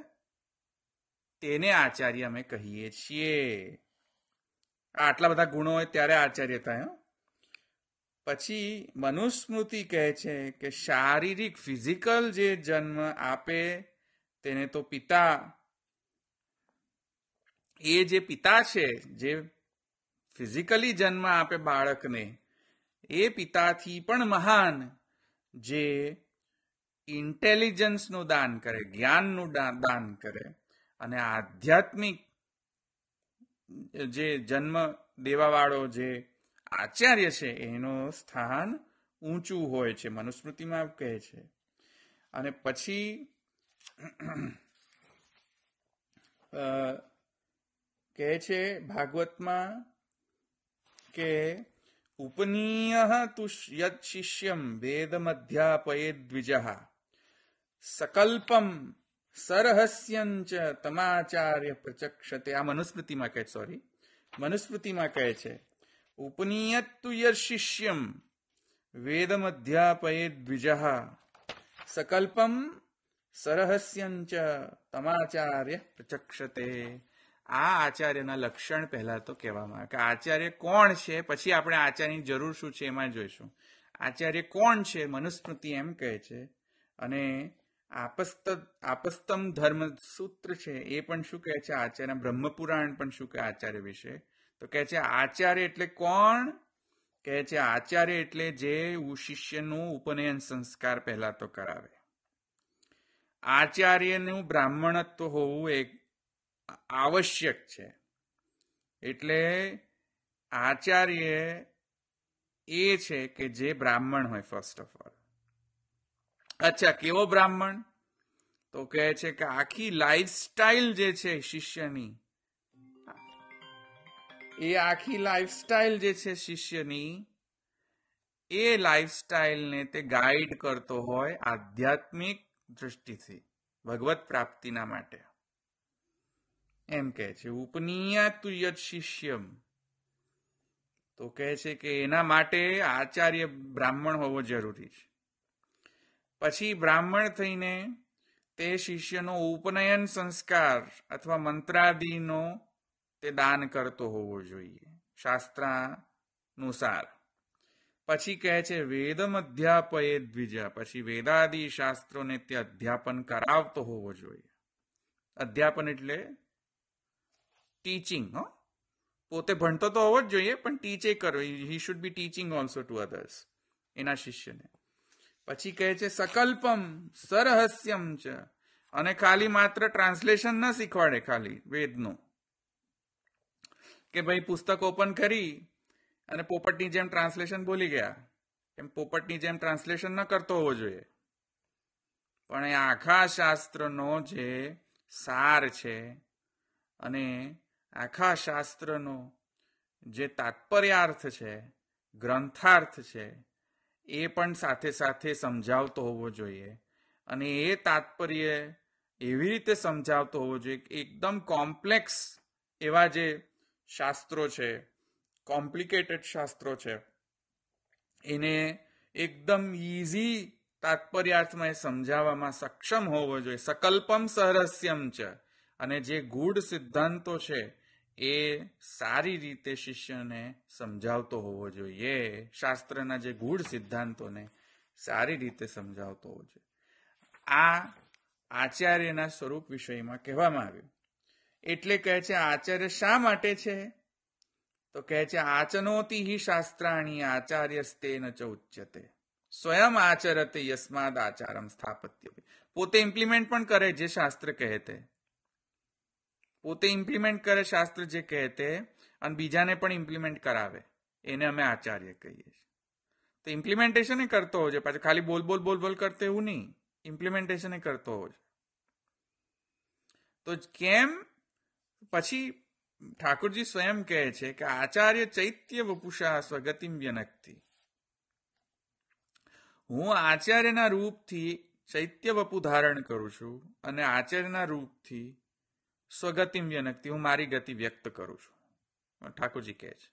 A: તેને આચાર્ય અમે કહીએ છીએ આટલા બધા ગુણો હોય ત્યારે આચાર્ય થાય પછી મનુસ્મૃતિ કહે છે કે શારીરિક ફિઝિકલ જે જન્મ આપે તેને તો પિતા એ જે પિતા છે જે ફિઝિકલી જન્મ આપે બાળકને એ પિતાથી પણ મહાન જે ઇન્ટેલિજન્સનું દાન કરે જ્ઞાનનું દાન કરે અને આધ્યાત્મિક જે જન્મ દેવાવાળો જે આચાર્ય છે એનું સ્થાન ઊંચું હોય છે મનુસ્મૃતિમાં કહે છે અને પછી કહે છે ભાગવતમાં કે उपनीय तु यद शिष्यम वेदमध्यापये द्विज सकल्पम સરહસ્યંચ તમાચાર્ય પ્રચક્ષતે આ મનુસ્મૃતિમાં કહે સોરી મનુસ્મૃતિમાં કહે છે ઉપનિયત્તુ યર શિષ્યમ વેદમ અધ્યાપયે દ્વિજ સકલ્પમ સરહસ્યંચ તમાચાર્ય પ્રચક્ષતે આ આચાર્યના લક્ષણ પહેલા તો કહેવામાં આવે કે આચાર્ય કોણ છે પછી આપણે આચાર્યની જરૂર શું છે એમાં જોઈશું આચાર્ય કોણ છે મનુસ્મૃતિ એમ કહે છે અને આપસ્ત આપસ્તમ ધર્મ સૂત્ર છે એ પણ શું કહે છે આચાર્ય બ્રહ્મપુરાણ પણ શું કહે આચાર્ય વિશે તો કહે છે આચાર્ય એટલે કોણ કહે છે આચાર્ય એટલે જે શિષ્યનું ઉપનયન સંસ્કાર પહેલા તો કરાવે આચાર્યનું બ્રાહ્મણત્વ હોવું એક આવશ્યક છે એટલે આચાર્ય એ છે કે જે બ્રાહ્મણ હોય ફર્સ્ટ ઓફ ઓલ અચ્છા કેવો બ્રાહ્મણ તો કહે છે કે આખી લાઈફસ્ટાઈલ જે છે શિષ્યની એ આખી લાઈફસ્ટાઈલ જે છે શિષ્યની એ લાઈફસ્ટાઈલને તે ગાઈડ કરતો હોય આધ્યાત્મિક દ્રષ્ટિથી ભગવત પ્રાપ્તિના માટે એમ કહે છે ઉપનિયાતુ યત શિષ્યમ તો કહે છે કે એના માટે આચાર્ય બ્રાહ્મણ હોવો જરૂરી છે પછી બ્રાહ્મણ થઈને તે શિષ્યનો ઉપનયન સંસ્કાર અથવા મંત્રાદિનો તે દાન કરતો હોવો જોઈએ શાસ્ત્રાનુસાર પછી કહે છે વેદમ અધ્યાપયે દ્વિજા પછી વેદાદિ શાસ્ત્રોને તે અધ્યાપન કરાવતો હોવો જોઈએ અધ્યાપન એટલે ટીચિંગ હો પોતે ભણતો તો હોવો જ જોઈએ પણ ટીચે કરો he should be teaching also to others એના શિષ્યને પછી કહે છે સકલ્પમ સરહસ્યમ છે અને ખાલી માત્ર ટ્રાન્સલેશન ન શીખવાડે ખાલી વેદનું કે ભાઈ પુસ્તક ઓપન કરી અને પોપટની જેમ ટ્રાન્સલેશન બોલી ગયા એમ પોપટની જેમ ટ્રાન્સલેશન ન કરતો હોવો જોઈએ પણ એ આખા શાસ્ત્રનો જે સાર છે અને આખા શાસ્ત્રનો જે તાત્પર્યાર્થ છે ગ્રંથાર્થ છે એ પણ સાથે સાથે સમજાવતો હોવો જોઈએ અને એ તાત્પર્ય એવી રીતે સમજાવતો હોવો જોઈએ કે એકદમ કોમ્પ્લેક્સ એવા જે શાસ્ત્રો છે કોમ્પ્લિકેટેડ શાસ્ત્રો છે એને એકદમ ઇઝી તાત્પર્યાર્થમાં એ સમજાવવામાં સક્ષમ હોવો જોઈએ સકલ્પમ સહરસ્યમ છે અને જે ગૂઢ સિદ્ધાંતો છે એ સારી રીતે શિષ્યને સમજાવતો હોવો જોઈએ શાસ્ત્રના જે ગૂઢ સિદ્ધાંતોને સારી રીતે સમજાવતો હોવો જોઈએ આ આચાર્યના સ્વરૂપ વિષયમાં કહેવામાં આવ્યું એટલે કહે છે આચાર્ય શા માટે છે તો કહે છે આચનોતી હિ શાસ્ત્રાણી આચાર્યસ્તે ન ચ ઉચ્યતે સ્વયં આચરતે યસ્માદ આચારમ સ્થાપત્ય પોતે ઇમ્પ્લિમેન્ટ પણ કરે જે શાસ્ત્ર કહે તે પોતે ઇમ્પ્લિમેન્ટ કરે શાસ્ત્ર જે કહે તે અને બીજાને પણ ઇમ્પ્લિમેન્ટ કરાવે એને અમે આચાર્ય કહીએ છીએ તો ઇમ્પ્લિમેન્ટેશન એ કરતો હોય છે ખાલી બોલ બોલ બોલ બોલ કરતો એવું નહીં ઇમ્પ્લિમેન્ટેશન એ કરતો હોય તો કેમ પછી ઠાકોરજી સ્વયં કહે છે કે આચાર્ય ચૈત્ય વપુષા સ્વગતિમ વ્યનકથી હું આચાર્યના રૂપથી ચૈત્ય વપુ ધારણ કરું છું અને આચાર્યના રૂપથી સ્વગતિમ વ્યનક્તિ હું મારી ગતિ વ્યક્ત કરું છું ઠાકોરજી કહે છે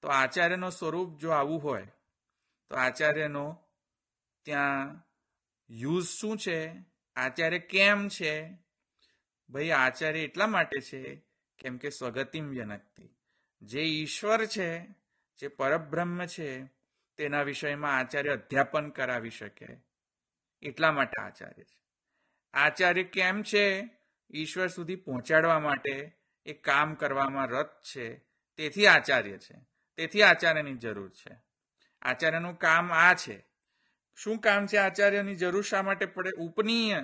A: તો આચાર્યનો સ્વરૂપ જો આવું હોય તો આચાર્યનો ત્યાં યુઝ શું છે આચાર્ય કેમ છે ભાઈ આચાર્ય એટલા માટે છે કેમ કે સ્વગતિમ વ્યનક્તિ જે ઈશ્વર છે જે પરબ્રહ્મ છે તેના વિષયમાં આચાર્ય અધ્યાપન કરાવી શકે એટલા માટે આચાર્ય છે આચાર્ય કેમ છે ઈશ્વર સુધી પહોંચાડવા માટે એ કામ કરવામાં રત છે તેથી આચાર્ય છે તેથી આચાર્યની જરૂર છે આચાર્યનું કામ આ છે શું કામ છે આચાર્યની જરૂર શા માટે પડે ઉપનીય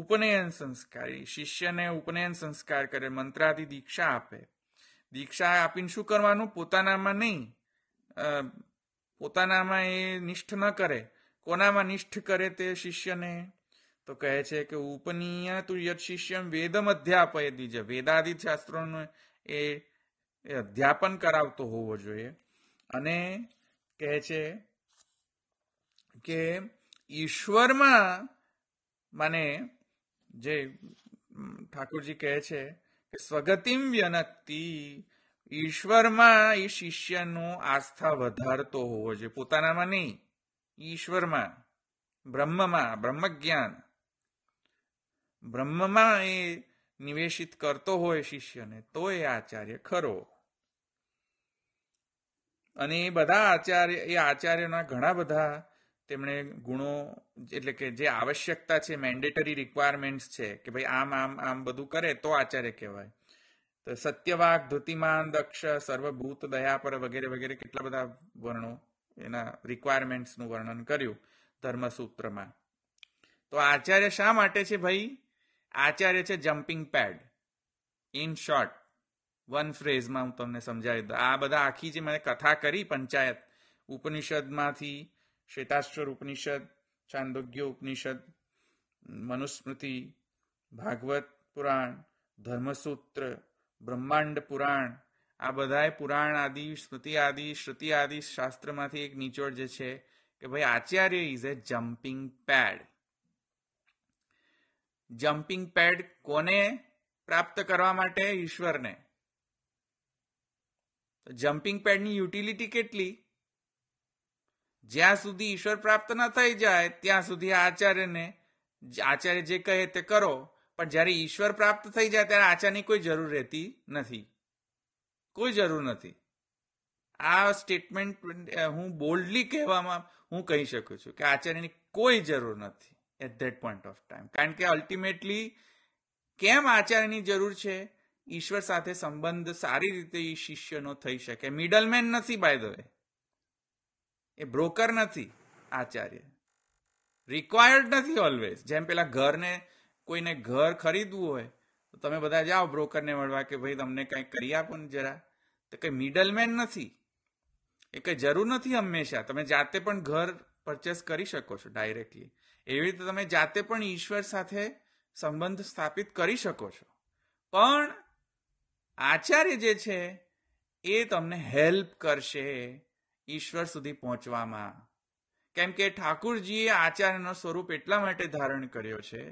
A: ઉપનયન સંસ્કારી શિષ્યને ઉપનયન સંસ્કાર કરે મંત્રાથી દીક્ષા આપે દીક્ષા આપીને શું કરવાનું પોતાનામાં નહીં પોતાનામાં એ નિષ્ઠ ન કરે કોનામાં નિષ્ઠ કરે તે શિષ્યને તો કહે છે કે ઉપનીય તું યત શિષ્યમ વેદમ અધ્યાપય દીજે વેદાદિત શાસ્ત્રોનું એ અધ્યાપન કરાવતો હોવો જોઈએ અને કહે છે કે ઈશ્વરમાં મને જે ઠાકોરજી કહે છે કે સ્વગતિમ વ્યનક્તિ ઈશ્વરમાં એ શિષ્યનો આસ્થા વધારતો હોવો જોઈએ પોતાનામાં નહીં ઈશ્વરમાં બ્રહ્મમાં બ્રહ્મ જ્ઞાન બ્રહ્મમાં એ નિવેશિત કરતો હોય શિષ્યને તો એ આચાર્ય ખરો અને એ બધા આચાર્ય એ આચાર્યના ઘણા બધા તેમણે ગુણો એટલે કે જે આવશ્યકતા છે મેન્ડેટરી રિક્વાયરમેન્ટ્સ છે કે ભાઈ આમ આમ આમ બધું કરે તો આચાર્ય કહેવાય તો સત્યવાક ધૃતિમાન દક્ષ સર્વભૂત દયા પર વગેરે વગેરે કેટલા બધા વર્ણો એના રિક્વાયરમેન્ટ્સનું વર્ણન કર્યું ધર્મસૂત્રમાં તો આચાર્ય શા માટે છે ભાઈ આચાર્ય છે jumping pad in short one ફ્રેઝમાં હું તમને સમજાવી દઉં આ બધા આખી જે મેં કથા કરી પંચાયત ઉપનિષદમાંથી શ્વેતાશ્વર ઉપનિષદ ચાંદોગ્ય ઉપનિષદ મનુસ્મૃતિ ભાગવત પુરાણ ધર્મસૂત્ર બ્રહ્માંડ પુરાણ આ બધાએ પુરાણ આદિ સ્મૃતિ આદિ શ્રુતિ આદિ શાસ્ત્રમાંથી એક નીચોડ જે છે કે ભાઈ આચાર્ય is a jumping pad jumping pad કોને પ્રાપ્ત કરવા માટે ઈશ્વરને તો જમ્પિંગ પેડની યુટિલિટી કેટલી જ્યાં સુધી ઈશ્વર પ્રાપ્ત ન થઈ જાય ત્યાં સુધી આચાર્યને આચાર્ય જે કહે તે કરો પણ જ્યારે ઈશ્વર પ્રાપ્ત થઈ જાય ત્યારે આચાર્યની કોઈ જરૂર રહેતી નથી કોઈ જરૂર નથી આ સ્ટેટમેન્ટ હું બોલ્ડલી કહેવામાં હું કહી શકું છું કે આચાર્યની કોઈ જરૂર નથી at that point of time કારણ કે અલ્ટિમેટલી કેમ આચાર્યની જરૂર છે ઈશ્વર સાથે સંબંધ સારી રીતે એ શિષ્યનો થઈ શકે મિડલમેન નથી બાય ધ વે એ બ્રોકર નથી આચાર્ય રિક્વાયર્ડ નથી ઓલવેઝ જેમ પેલા ઘરને કોઈને ઘર ખરીદવું હોય તો તમે બધા જાઓ બ્રોકરને મળવા કે ભાઈ તમને કંઈક કરી આપો ને જરા તો કંઈ મિડલમેન નથી એ કંઈ જરૂર નથી હંમેશા તમે જાતે પણ ઘર પરચેસ કરી શકો છો ડાયરેક્ટલી એવી રીતે તમે જાતે પણ ઈશ્વર સાથે સંબંધ સ્થાપિત કરી શકો છો પણ આચાર્ય જે છે એ તમને હેલ્પ કરશે ઈશ્વર સુધી પહોંચવામાં કેમ કે ઠાકુરજીએ આચાર્યનો સ્વરૂપ એટલા માટે ધારણ કર્યો છે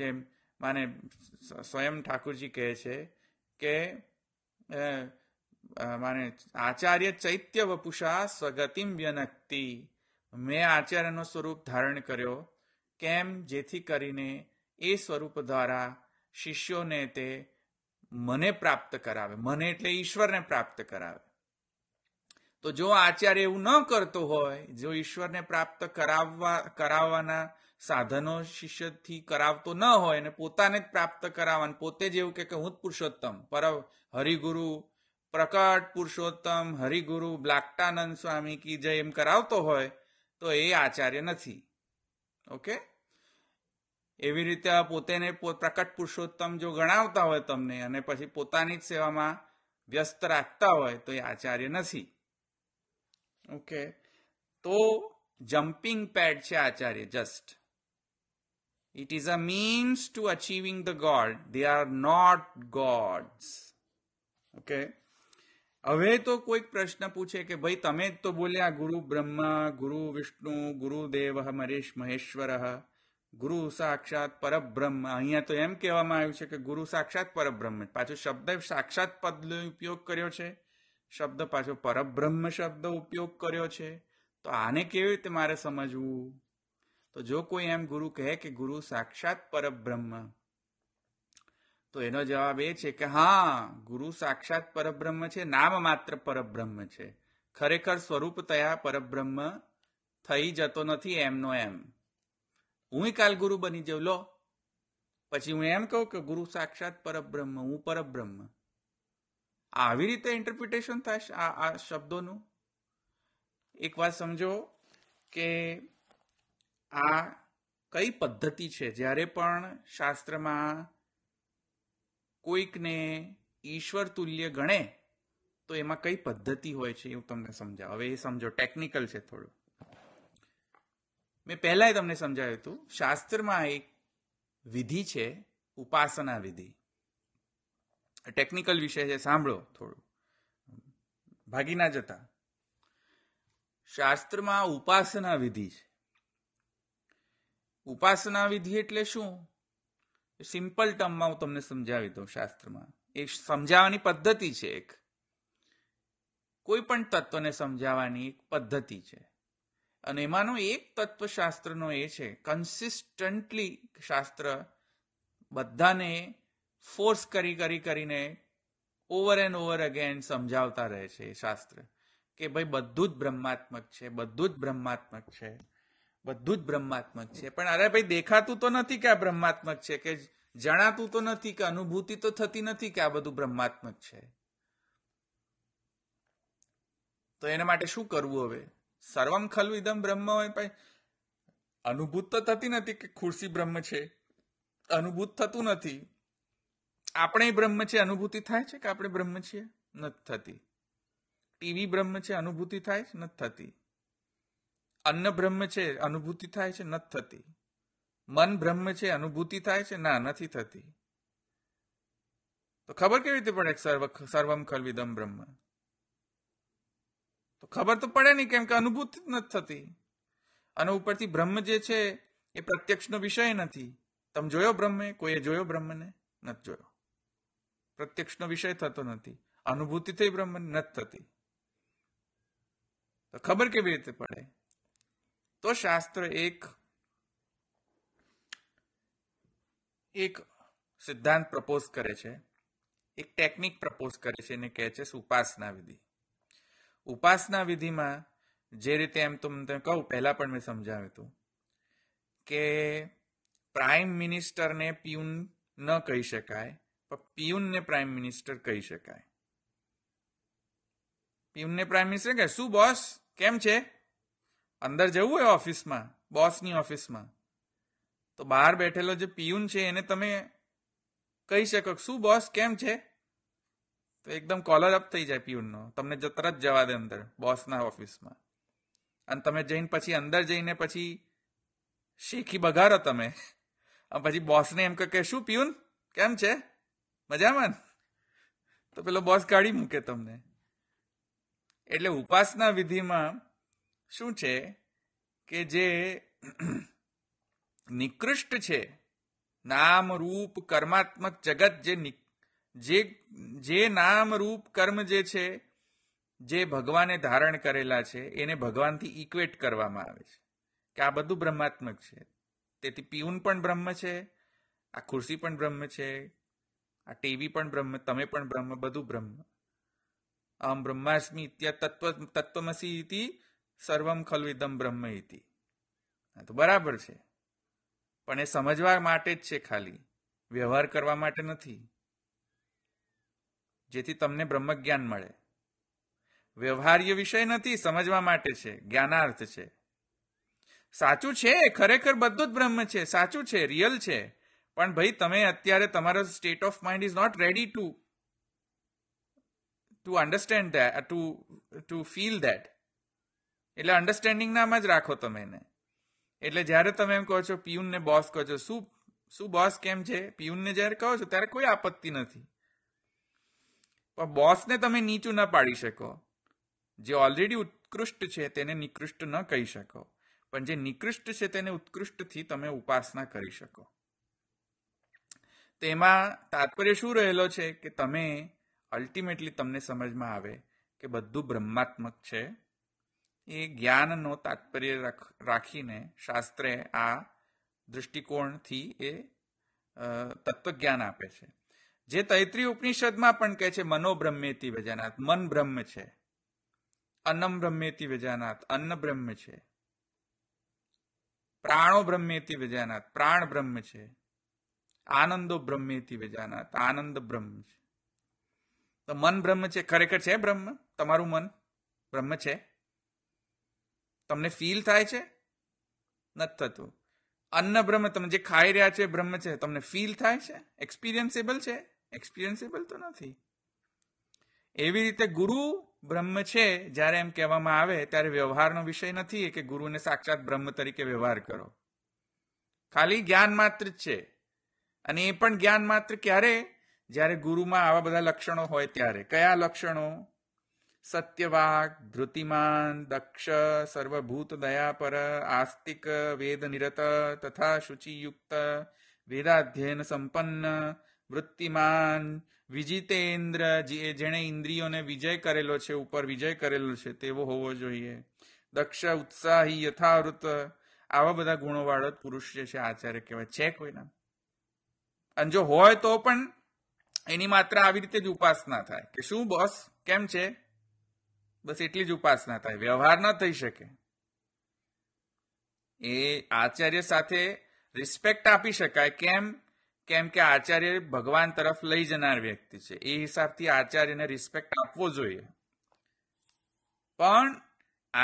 A: જેમ માને સ્વયં ઠાકુરજી કહે છે કે માને આચાર્ય ચૈત્ય વપુષા સ્વગતિમ વ્યનક્તિ મેં આચાર્યનો સ્વરૂપ ધારણ કર્યો કેમ જેથી કરીને એ સ્વરૂપ દ્વારા શિષ્યોને તે મને પ્રાપ્ત કરાવે મને એટલે ઈશ્વરને પ્રાપ્ત કરાવે તો જો આચાર્ય એવું ન કરતો હોય જો ઈશ્વરને પ્રાપ્ત કરાવવા કરાવવાના સાધનો શિષ્યથી કરાવતો ન હોય અને પોતાને જ પ્રાપ્ત કરાવવાનું પોતે જ એવું કે હું જ પુરુષોત્તમ પર હરિગુરુ પ્રકટ પુરુષોત્તમ હરિગુરુ બ્લાકટાનંદ સ્વામી કી જય એમ કરાવતો હોય તો એ આચાર્ય નથી ઓકે એવી રીતે પોતેને પ્રકટ પુરુષોત્તમ જો ગણાવતા હોય તમને અને પછી પોતાની જ સેવામાં વ્યસ્ત રાખતા હોય તો એ આચાર્ય નથી ઓકે તો જમ્પિંગ પેડ છે આચાર્ય just it is a means to achieving the god they are not gods okay હવે તો કોઈક પ્રશ્ન પૂછે કે ભાઈ તમે જ તો બોલ્યા ગુરુ બ્રહ્મા ગુરુ વિષ્ણુ ગુરુદેવ મરેશ મહેશ્વર ગુરુ સાક્ષાત પરબ્રહ્મ અહીંયા તો એમ કહેવામાં આવ્યું છે કે ગુરુ સાક્ષાત પરબ્રહ્મ પાછો શબ્દ સાક્ષાત પદનો ઉપયોગ કર્યો છે શબ્દ પાછો પરબ્રહ્મ શબ્દ ઉપયોગ કર્યો છે તો આને કેવી રીતે મારે સમજવું તો જો કોઈ એમ ગુરુ કહે કે ગુરુ સાક્ષાત પરબ્રહ્મ તો એનો જવાબ એ છે કે હા ગુરુ સાક્ષાત પરબ્રહ્મ છે નામ માત્ર પરબ્રહ્મ છે ખરેખર સ્વરૂપ તયા પરબ્રહ્મ થઈ જતો નથી એમનો એમ હું કાલ ગુરુ બની જઉં લો પછી હું એમ કહું કે ગુરુ સાક્ષાત પરબ્રહ્મ હું પરબ્રહ્મ આવી રીતે ઇન્ટરપ્રિટેશન થાય આ આ શબ્દોનું એક વાત સમજો કે આ કઈ પદ્ધતિ છે જ્યારે પણ શાસ્ત્રમાં કોઈકને ઈશ્વર તુલ્ય ગણે તો એમાં કઈ પદ્ધતિ હોય છે હું તમને સમજાવ હવે એ સમજો ટેકનિકલ છે થોડું મેં પહેલાંય તમને સમજાવ્યું હતું શાસ્ત્રમાં એક વિધિ છે ઉપાસના વિધિ ટેકનિકલ વિષય છે સાંભળો થોડું ભાગી ના જતા શાસ્ત્રમાં ઉપાસના વિધિ છે ઉપાસના વિધિ એટલે શું સિમ્પલ ટર્મમાં હું તમને સમજાવી દઉં શાસ્ત્રમાં એ સમજાવવાની પદ્ધતિ છે એક કોઈ પણ તત્વને સમજાવવાની એક પદ્ધતિ છે અને એમાંનો એક તત્વ શાસ્ત્રનો એ છે કન્સિસ્ટન્ટલી શાસ્ત્ર બધાને ફોર્સ કરી કરી કરીને ઓવર એન્ડ ઓવર અગેન સમજાવતા રહે છે એ શાસ્ત્ર કે ભાઈ બધું જ બ્રહ્માત્મક છે બધું જ બ્રહ્માત્મક છે બધું જ બ્રહ્માત્મક છે પણ અરે ભાઈ દેખાતું તો નથી કે આ બ્રહ્માત્મક છે કે જણાતું તો નથી કે અનુભૂતિ તો થતી નથી કે આ બધું બ્રહ્માત્મક છે તો એના માટે શું કરવું હવે સર્વમ ખલુ ઇદમ બ્રહ્મ હોય અનુભૂત તો થતી નથી કે ખુરશી બ્રહ્મ છે અનુભૂત થતું નથી આપણે બ્રહ્મ છે અનુભૂતિ થાય છે કે આપણે બ્રહ્મ છીએ નથી થતી ટીવી બ્રહ્મ છે અનુભૂતિ થાય છે નથી થતી અન્ન બ્રહ્મ છે અનુભૂતિ થાય છે નથી થતી મન બ્રહ્મ છે અનુભૂતિ થાય છે ના નથી થતી તો ખબર કેવી રીતે પડે સર્વ સર્વમ ખલવિદમ બ્રહ્મ તો ખબર તો પડે નહીં કેમ કે અનુભૂતિ નથી થતી અને ઉપરથી બ્રહ્મ જે છે એ પ્રત્યક્ષનો વિષય નથી તમે જોયો બ્રહ્મે કોઈએ જોયો બ્રહ્મને નથી જોયો પ્રત્યક્ષનો વિષય થતો નથી અનુભૂતિ થઈ બ્રહ્મ નથી થતી તો ખબર કેવી રીતે પડે તો શાસ્ત્ર એક એક સિદ્ધાંત પ્રપોઝ કરે છે એક ટેકનિક પ્રપોઝ કરે છે એને કહે છે ઉપાસના વિધિ ઉપાસના વિધિમાં જે રીતે એમ તો તમને કહું પહેલાં પણ મેં સમજાવ્યું હતું કે પ્રાઇમ મિનિસ્ટરને પીયુન ન કહી શકાય પણ પીયુનને પ્રાઇમ મિનિસ્ટર કહી શકાય પીયુનને પ્રાઇમ મિનિસ્ટર કહે શું બોસ કેમ છે અંદર જવું હોય ઓફિસમાં બોસની ઓફિસમાં તો બહાર બેઠેલો જે પિયુન છે એને તમે કહી શકો શું બોસ કેમ છે તો એકદમ કોલર અપ થઈ જાય પિયુનનો તમને તરત જવા દે અંદર બોસના ઓફિસમાં અને તમે જઈને પછી અંદર જઈને પછી શેખી બગાડો તમે પછી બોસને એમ કે શું પિયુન કેમ છે મજામાં તો પેલો બોસ કાઢી મૂકે તમને એટલે ઉપાસના વિધિમાં શું છે કે જે નિકૃષ્ટ છે નામ રૂપ કર્માત્મક જગત જે જે જે નામ રૂપ કર્મ જે છે જે ભગવાને ધારણ કરેલા છે એને ભગવાનથી ઇક્વેટ કરવામાં આવે છે કે આ બધું બ્રહ્માત્મક છે તેથી પીઉન પણ બ્રહ્મ છે આ ખુરશી પણ બ્રહ્મ છે આ ટીવી પણ બ્રહ્મ તમે પણ બ્રહ્મ બધું બ્રહ્મ આમ બ્રહ્માસ્મી તત્વ તત્વમસી સર્વમ ખલવિદમ બ્રહ્મ ઇતિ તો બરાબર છે પણ એ સમજવા માટે જ છે ખાલી વ્યવહાર કરવા માટે નથી જેથી તમને બ્રહ્મ જ્ઞાન મળે વ્યવહાર્ય વિષય નથી સમજવા માટે છે જ્ઞાનાર્થ છે સાચું છે ખરેખર બધું જ બ્રહ્મ છે સાચું છે રિયલ છે પણ ભાઈ તમે અત્યારે તમારો state of mind is not ready to to understand to to feel that એટલે અન્ડરસ્ટેન્ડિંગનામાં જ રાખો તમે એને એટલે જ્યારે તમે એમ કહો છો પિયુન ને બોસ કહો છો શું શું બોસ કેમ છે પિયુન ને જ્યારે કહો છો ત્યારે કોઈ આપત્તિ નથી પણ બોસને તમે નીચું ન પાડી શકો જે ઓલરેડી ઉત્કૃષ્ટ છે તેને નિકૃષ્ટ ન કહી શકો પણ જે નિકૃષ્ટ છે તેને ઉત્કૃષ્ટથી તમે ઉપાસના કરી શકો તેમાં તાત્પર્ય શું રહેલો છે કે તમે અલ્ટિમેટલી તમને સમજમાં આવે કે બધું બ્રહ્માત્મક છે એ જ્ઞાનનો તાત્પર્ય રાખીને શાસ્ત્રે આ દૃષ્ટિકોણથી એ તત્વજ્ઞાન આપે છે જે તૈત્રી ઉપનિષદમાં પણ કહે છે મનોબ્રહ્મેતી વજાનાથ મન બ્રહ્મ છે અન્નમ બ્રહ્મેતી વજાનાથ અન્ન બ્રહ્મ છે પ્રાણો બ્રહ્મેતી વજાનાથ પ્રાણ બ્રહ્મ છે આનંદો બ્રહ્મેતી વજાનાથ આનંદ બ્રહ્મ છે તો મન બ્રહ્મ છે ખરેખર છે બ્રહ્મ તમારું મન બ્રહ્મ છે તમને ફીલ થાય છે નથી થતું અન્ન બ્રહ્મ તમે જે ખાઈ રહ્યા છે બ્રહ્મ છે તમને ફીલ થાય છે એક્સપિરિયન્સેબલ છે એક્સપિરિયન્સેબલ તો નથી એવી રીતે ગુરુ બ્રહ્મ છે જ્યારે એમ કહેવામાં આવે ત્યારે વ્યવહારનો વિષય નથી કે ગુરુને સાક્ષાત બ્રહ્મ તરીકે વ્યવહાર કરો ખાલી જ્ઞાન માત્ર જ છે અને એ પણ જ્ઞાન માત્ર ક્યારે જ્યારે ગુરુમાં આવા બધા લક્ષણો હોય ત્યારે કયા લક્ષણો સત્યવાક ધૃતિમાન દક્ષ સર્વભૂત દયાપર આસ્તિક વેદ નિરત તથા શુચિયુક્ત વેદાધ્યયન સંપન્ન વૃત્તિમાન વિજિતેન્દ્ર જે જેણે ઇન્દ્રિયોને વિજય કરેલો છે ઉપર વિજય કરેલો છે તેવો હોવો જોઈએ દક્ષ ઉત્સાહી યથાવૃત આવા બધા ગુણો ગુણોવાળો પુરુષ જે છે આચાર્ય કહેવાય છે કોઈના અને જો હોય તો પણ એની માત્ર આવી રીતે જ ઉપાસના થાય કે શું બોસ કેમ છે બસ એટલી જ ઉપાસના થાય વ્યવહાર ન થઈ શકે એ આચાર્ય સાથે રિસ્પેક્ટ આપી શકાય કેમ કેમ કે આચાર્ય ભગવાન તરફ લઈ જનાર વ્યક્તિ છે એ હિસાબથી આચાર્યને રિસ્પેક્ટ આપવો જોઈએ પણ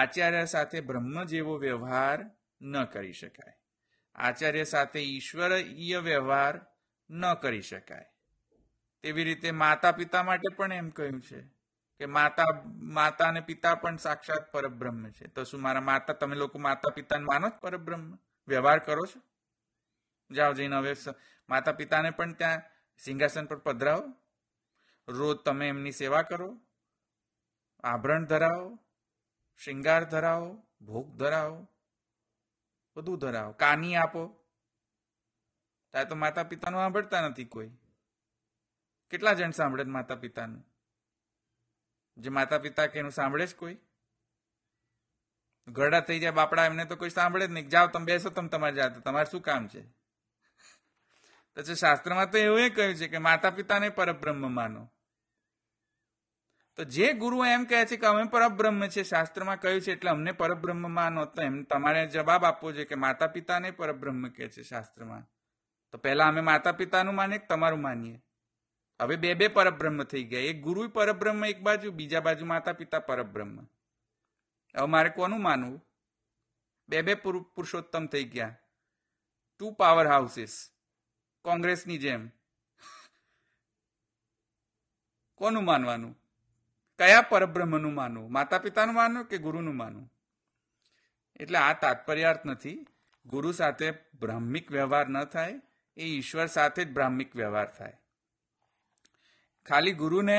A: આચાર્ય સાથે બ્રહ્મ જેવો વ્યવહાર ન કરી શકાય આચાર્ય સાથે ઈશ્વરીય વ્યવહાર ન કરી શકાય તેવી રીતે માતા પિતા માટે પણ એમ કહ્યું છે કે માતા માતા અને પિતા પણ સાક્ષાત પરબ્રહ્મ છે તો શું મારા માતા તમે લોકો માતા પિતાને માનો જ પરબ્રહ્મ વ્યવહાર કરો છો જાઓ જઈને હવે માતા પિતાને પણ ત્યાં સિંહાસન પર પધરાવો રોજ તમે એમની સેવા કરો આભરણ ધરાવો શૃંગાર ધરાવો ભોગ ધરાવો બધું ધરાવો કાની આપો ત્યાં તો માતા પિતાનું સાંભળતા નથી કોઈ કેટલા જણ સાંભળે માતા પિતાનું જે માતા પિતા કે એનું સાંભળે જ કોઈ ઘરડા થઈ જાય બાપડા એમને તો કોઈ સાંભળે જ નહીં જાઓ તમે બેસો તમે તમારે જાતે તમારે શું કામ છે પછી શાસ્ત્રમાં તો એવું એ કહ્યું છે કે માતા પિતાને પરબ્રહ્મ માનો તો જે ગુરુ એમ કહે છે કે અમે પરબ્રહ્મ છે શાસ્ત્રમાં કહ્યું છે એટલે અમને પરબ્રહ્મ માનો તો એમ તમારે જવાબ આપવો છે કે માતા પિતાને પરબ્રહ્મ કહે છે શાસ્ત્રમાં તો પહેલા અમે માતા પિતાનું માનીએ તમારું માનીએ હવે બે બે પરબ્રહ્મ થઈ ગયા એક ગુરુ પરબ્રહ્મ એક બાજુ બીજા બાજુ માતા પિતા પરબ્રહ્મ હવે મારે કોનું માનવું બે બે પુરુષોત્તમ થઈ ગયા ટુ પાવર હાઉસીસ કોંગ્રેસની જેમ કોનું માનવાનું કયા પરબ્રહ્મનું માનવું માતા પિતાનું માનવું કે ગુરુનું માનવું એટલે આ તાત્પર્યાર્થ નથી ગુરુ સાથે બ્રાહ્મિક વ્યવહાર ન થાય એ ઈશ્વર સાથે જ બ્રાહ્મિક વ્યવહાર થાય ખાલી ગુરુને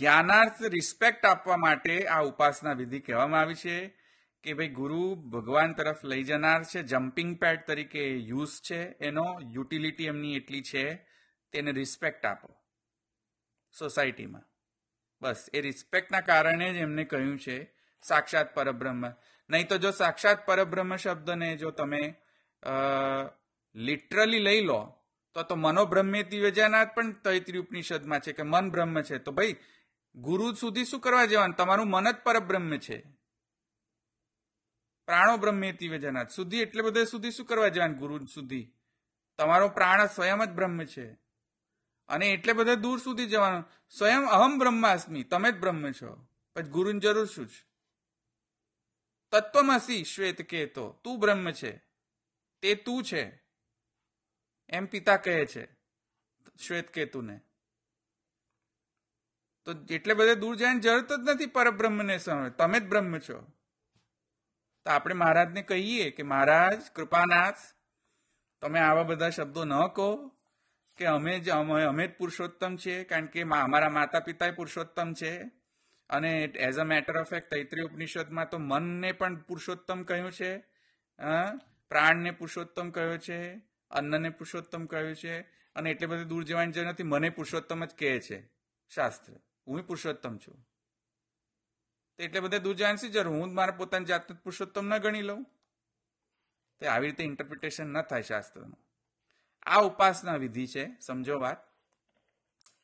A: જ્ઞાનાર્થ રિસ્પેક્ટ આપવા માટે આ ઉપાસના વિધિ કહેવામાં આવી છે કે ભાઈ ગુરુ ભગવાન તરફ લઈ જનાર છે જમ્પિંગ પેડ તરીકે યુઝ છે એનો યુટિલિટી એમની એટલી છે તેને રિસ્પેક્ટ આપો સોસાયટીમાં બસ એ રિસ્પેક્ટના કારણે જ એમને કહ્યું છે સાક્ષાત પરબ્રહ્મ નહીં તો જો સાક્ષાત પરબ્રહ્મ શબ્દને જો તમે લિટરલી લઈ લો તો તો મનોબ્રહ્મેતી વ્યજાનાથ પણ તૈત્રી ઉપનિષદમાં છે કે મન બ્રહ્મ છે તો ભાઈ ગુરુ સુધી શું કરવા જવાનું તમારું મન જ પરબ્રહ્મ છે પ્રાણો બ્રહ્મેતી વ્યજાનાથ સુધી એટલે બધે સુધી શું કરવા જવાનું ગુરુ સુધી તમારો પ્રાણ સ્વયં જ બ્રહ્મ છે અને એટલે બધે દૂર સુધી જવાનું સ્વયં અહમ બ્રહ્માસ્મી તમે જ બ્રહ્મ છો પછી ગુરુની જરૂર શું છે તત્વમસી શ્વેત કે તો તું બ્રહ્મ છે તે તું છે એમ પિતા કહે છે શ્વેતકેતુને તો એટલે બધે દૂર જઈને જરત જ નથી પરબ્રહ્મને સમય તમે જ બ્રહ્મ છો તો આપણે મહારાજને કહીએ કે મહારાજ કૃપાનાથ તમે આવા બધા શબ્દો ન કહો કે અમે જ અમે જ પુરુષોત્તમ છીએ કારણ કે અમારા માતા પિતા પુરુષોત્તમ છે અને as a matter of fact તૈત્રી ઉપનિષદમાં તો મનને પણ પુરુષોત્તમ કહ્યું છે પ્રાણને પુરુષોત્તમ કહ્યો છે અન્નને પુરુષોત્તમ કહ્યું છે અને એટલે બધું દૂર જવાની જરૂર નથી મને પુરુષોત્તમ જ કહે છે શાસ્ત્ર હું પુરુષોત્તમ છું તો એટલે બધા દૂર જવાની શું જરૂર હું મારા પોતાની જાતને પુરુષોત્તમ ન ગણી લઉં તો આવી રીતે ઇન્ટરપ્રિટેશન ન થાય શાસ્ત્રનું આ ઉપાસના વિધિ છે સમજો વાત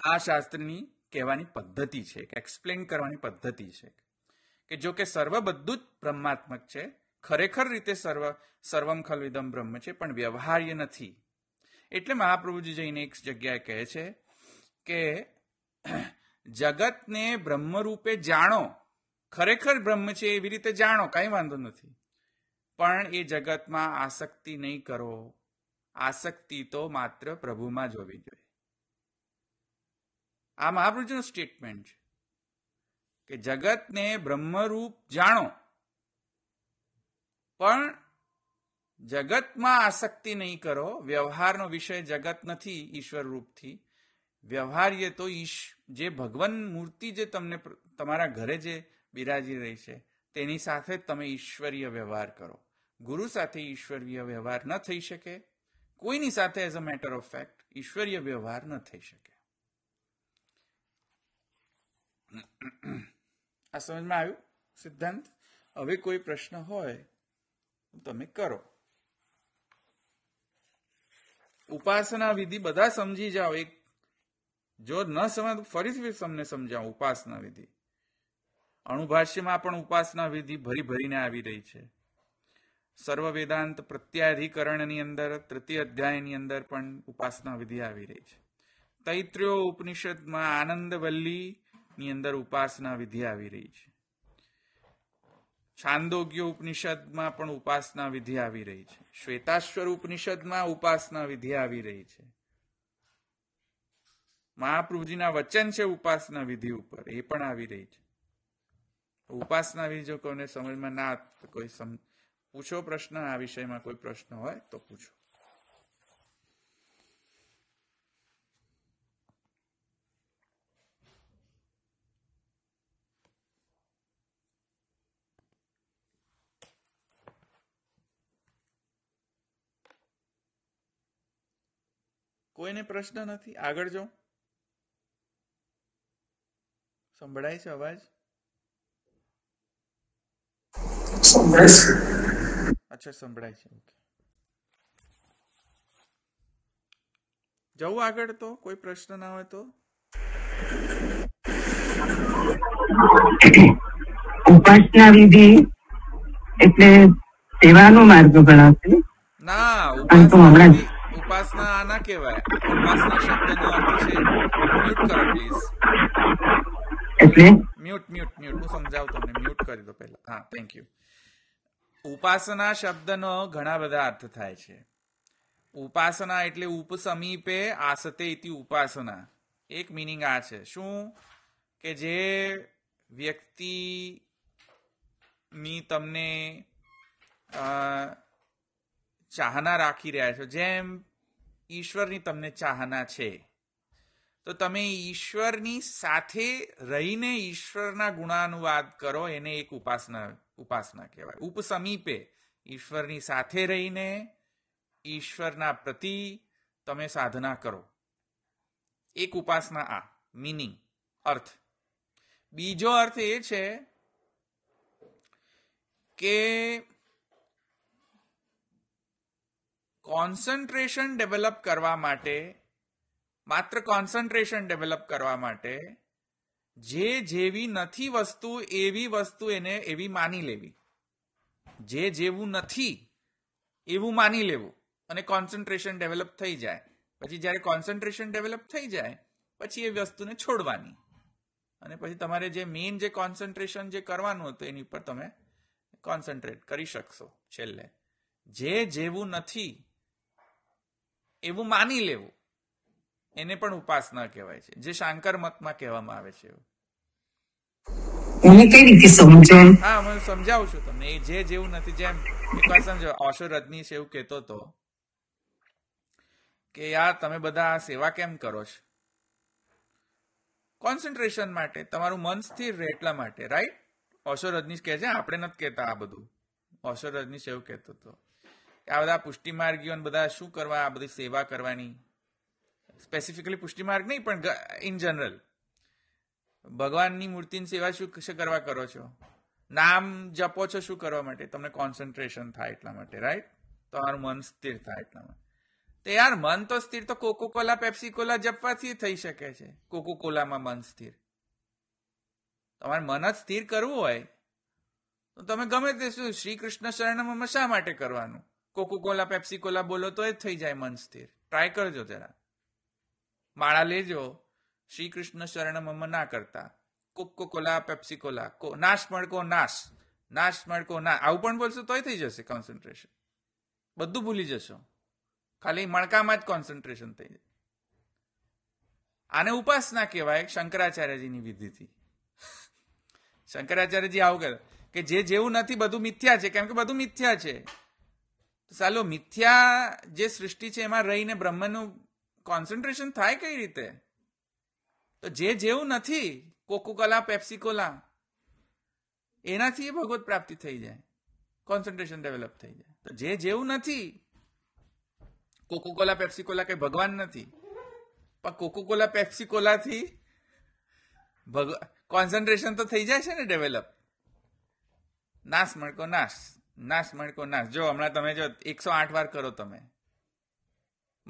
A: આ શાસ્ત્રની કહેવાની પદ્ધતિ છે કે એક્સપ્લેન કરવાની પદ્ધતિ છે કે જો કે સર્વ બધું જ બ્રહ્માત્મક છે ખરેખર રીતે સર્વ સર્વમ ખલવિદમ બ્રહ્મ છે પણ વ્યવહાર્ય નથી એટલે મહાપ્રભુજી જઈને એક જગ્યાએ કહે છે કે જગતને બ્રહ્મરૂપે જાણો ખરેખર બ્રહ્મ છે એવી રીતે જાણો કાંઈ વાંધો નથી પણ એ જગતમાં આસક્તિ નહીં કરો આસક્તિ તો માત્ર પ્રભુમાં જ હોવી જોઈએ આ મહાપ્રભુજીનું સ્ટેટમેન્ટ છે કે જગતને બ્રહ્મરૂપ જાણો પણ જગતમાં આસક્તિ નહીં કરો વ્યવહારનો વિષય જગત નથી ઈશ્વર રૂપથી વ્યવહાર્ય તો ઈશ જે ભગવાન મૂર્તિ જે તમને તમારા ઘરે જે બિરાજી રહી છે તેની સાથે તમે ઈશ્વરીય વ્યવહાર કરો ગુરુ સાથે ઈશ્વરીય વ્યવહાર ન થઈ શકે કોઈની સાથે as a matter of fact ઈશ્વરીય વ્યવહાર ન થઈ શકે આ સમજમાં આવ્યું સિદ્ધાંત હવે કોઈ પ્રશ્ન હોય તમે કરો ઉપાસના વિધિ બધા સમજી જાઓ એક જો ન સમજ ફરીથી તમને સમજાવું ઉપાસના વિધિ અણુભાષ્યમાં પણ ઉપાસના વિધિ ભરી ભરીને આવી રહી છે સર્વ વેદાંત પ્રત્યાધિકરણની અંદર તૃતીય અધ્યાયની અંદર પણ ઉપાસના વિધિ આવી રહી છે તૈત્રીઓ ઉપનિષદમાં આનંદવલ્લીની અંદર ઉપાસના વિધિ આવી રહી છે છાંદોગ્ય ઉપનિષદમાં પણ ઉપાસના વિધિ આવી રહી છે શ્વેતાશ્વર ઉપનિષદમાં ઉપાસના વિધિ આવી રહી છે મહાપ્રભુજીના વચન છે ઉપાસના વિધિ ઉપર એ પણ આવી રહી છે ઉપાસના વિધિ જો કોઈને સમજમાં ના કોઈ પૂછો પ્રશ્ન આ વિષયમાં કોઈ પ્રશ્ન હોય તો પૂછો કોઈને પ્રશ્ન નથી આગળ જાઉં સંભળાય છે અવાજ અચ્છા સંભળાય છે જવું આગળ તો કોઈ પ્રશ્ન ના હોય તો ઉપાસના વિધિ એટલે સેવાનો માર્ગ ગણાશે ના તો ઉપાસના આ કહેવાય ઉપાસના શબ્દનો અર્થ છે મ્યુટ કરો પ્લીઝ મ્યુટ મ્યુટ મ્યુટ હું સમજાવું તમને મ્યુટ કરી દો પહેલા હા થેન્ક યુ ઉપાસના શબ્દનો ઘણા બધા અર્થ થાય છે ઉપાસના એટલે ઉપસમીપે આસતે ઇતિ ઉપાસના એક મિનિંગ આ છે શું કે જે વ્યક્તિ ની તમને ચાહના રાખી રહ્યા છો જેમ ઈશ્વરની તમને ચાહના છે તો તમે ઈશ્વરની સાથે રહીને ઈશ્વરના ગુણાનુવાદ કરો એને એક ઉપાસના ઉપાસના કહેવાય ઉપસમીપે ઈશ્વરની સાથે રહીને ઈશ્વરના પ્રતિ તમે સાધના કરો એક ઉપાસના આ મિનિંગ અર્થ બીજો અર્થ એ છે કે કોન્સન્ટ્રેશન ડેવલપ કરવા માટે માત્ર કોન્સન્ટ્રેશન ડેવલપ કરવા માટે જે જેવી નથી વસ્તુ એવી વસ્તુ એને એવી માની લેવી જે જેવું નથી એવું માની લેવું અને કોન્સન્ટ્રેશન ડેવલપ થઈ જાય પછી જ્યારે કોન્સન્ટ્રેશન ડેવલપ થઈ જાય પછી એ વસ્તુને છોડવાની અને પછી તમારે જે મેઇન જે કોન્સન્ટ્રેશન જે કરવાનું હતું એની ઉપર તમે કોન્સન્ટ્રેટ કરી શકશો છેલ્લે જે જેવું નથી એવું માની લેવું એને પણ ઉપાસના કહેવાય છે જે શાંકર મતમાં કહેવામાં આવે છે હા હું સમજાવું છું તમને એ જે જેવું નથી જેમ એક વાર સમજો ઓશો રજની એવું કહેતો હતો કે યાર તમે બધા આ સેવા કેમ કરો છો કોન્સન્ટ્રેશન માટે તમારું મન સ્થિર રહે એટલા માટે રાઈટ ઓશો રજનીશ કહે છે આપણે નથી કહેતા આ બધું ઓશો રજનીશ એવું કહેતો હતો આ બધા પુષ્ટિ માર્ગીઓ બધા શું કરવા આ બધી સેવા કરવાની સ્પેસિફિકલી પુષ્ટિ માર્ગ નહીં પણ ઇન જનરલ ભગવાનની મૂર્તિની સેવા શું કરવા કરો છો નામ જપો છો શું કરવા માટે તમને કોન્સન્ટ્રેશન થાય એટલા માટે રાઈટ તમારું મન સ્થિર થાય એટલા માટે તો યાર મન તો સ્થિર તો કોકો કોલા પેપ્સી કોલા જપવાથી થઈ શકે છે કોકો કોલામાં મન સ્થિર તમારે મન જ સ્થિર કરવું હોય તો તમે ગમે તે શું શ્રી કૃષ્ણ શરણમાં શા માટે કરવાનું કોકો કોલા પેપ્સી કોલા બોલો તો એ થઈ જાય મન સ્થિર ટ્રાય કરજો જરા માળા લેજો શ્રી કૃષ્ણ શરણ મમ ના કરતા કોકો કોલા પેપ્સી કોલા કો નાશ મળકો નાશ નાશ મળકો ના આવું પણ બોલશો તોય થઈ જશે કોન્સન્ટ્રેશન બધું ભૂલી જશો ખાલી મણકામાં જ કોન્સન્ટ્રેશન થઈ જાય આને ઉપાસના કહેવાય શંકરાચાર્યજીની વિધિથી શંકરાચાર્યજી આવું કરે કે જે જેવું નથી બધું મિથ્યા છે કેમ કે બધું મિથ્યા છે સાલો મિથ્યા જે સૃષ્ટિ છે એમાં રહીને બ્રહ્મનું કોન્સન્ટ્રેશન થાય કઈ રીતે તો જે જેવું નથી કોકોકોલા પેપ્સિકોલા એનાથી ભગવત પ્રાપ્તિ થઈ જાય કોન્સન્ટ્રેશન ડેવલપ થઈ જાય તો જે જેવું નથી કોકોકોલા પેપ્સિકોલા કઈ ભગવાન નથી પણ કોકોકોલા પેપ્સિકોલાથી કોન્સન્ટ્રેશન તો થઈ જાય છે ને ડેવલપ નાશ મળકો નાશ નાશ મણકો નાશ જો હમણાં તમે જો એકસો આઠ વાર કરો તમે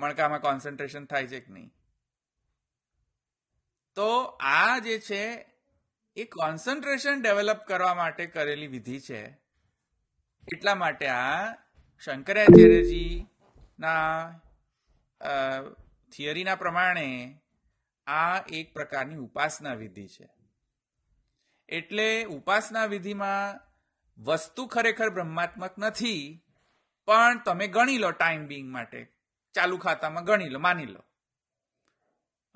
A: મણકામાં કોન્સન્ટ્રેશન થાય છે કે નહીં તો આ જે છે એ કોન્સન્ટ્રેશન ડેવલપ કરવા માટે કરેલી વિધિ છે એટલા માટે આ શંકરાચાર્યજીના થિયરીના પ્રમાણે આ એક પ્રકારની ઉપાસના વિધિ છે એટલે ઉપાસના વિધિમાં વસ્તુ ખરેખર બ્રહ્માત્મક નથી પણ તમે ગણી લો ટાઈમ બિંગ માટે ચાલુ ખાતામાં ગણી લો માની લો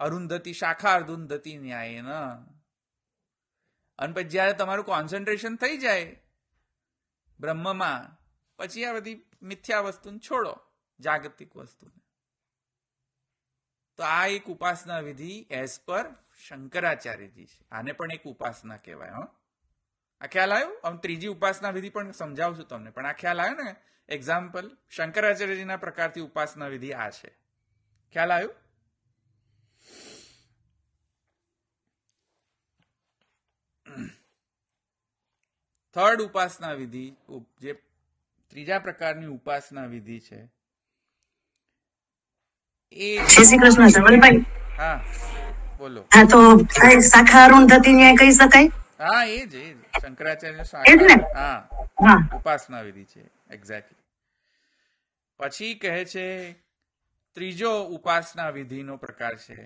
A: અરુંધતી શાખા અરુંધતી ન્યાય ન અને પછી જયારે તમારું કોન્સન્ટ્રેશન થઈ જાય બ્રહ્મમાં પછી આ બધી મિથ્યા વસ્તુને છોડો જાગતિક વસ્તુને તો આ એક ઉપાસના વિધિ એઝ પર શંકરાચાર્યજી છે આને પણ એક ઉપાસના કહેવાય હા આ ખ્યાલ આવ્યો આમ ત્રીજી ઉપાસના વિધિ પણ સમજાવું છું તમને પણ આ ખ્યાલ આવ્યો ને એક્ઝામ્પલ શંકરાચાર્યજીના પ્રકારથી ઉપાસના વિધિ આ છે ખ્યાલ આવ્યો થર્ડ ઉપાસના વિધિ જે ત્રીજા પ્રકારની ઉપાસના વિધિ છે એ હા બોલો હા તો શાખા અરુણ થતી કહી શકાય હા એ જ એ જ શંકરાચાર્ય હા ઉપાસના વિધિ છે એક્ઝેક્ટલી પછી કહે છે ત્રીજો ઉપાસના વિધિનો પ્રકાર છે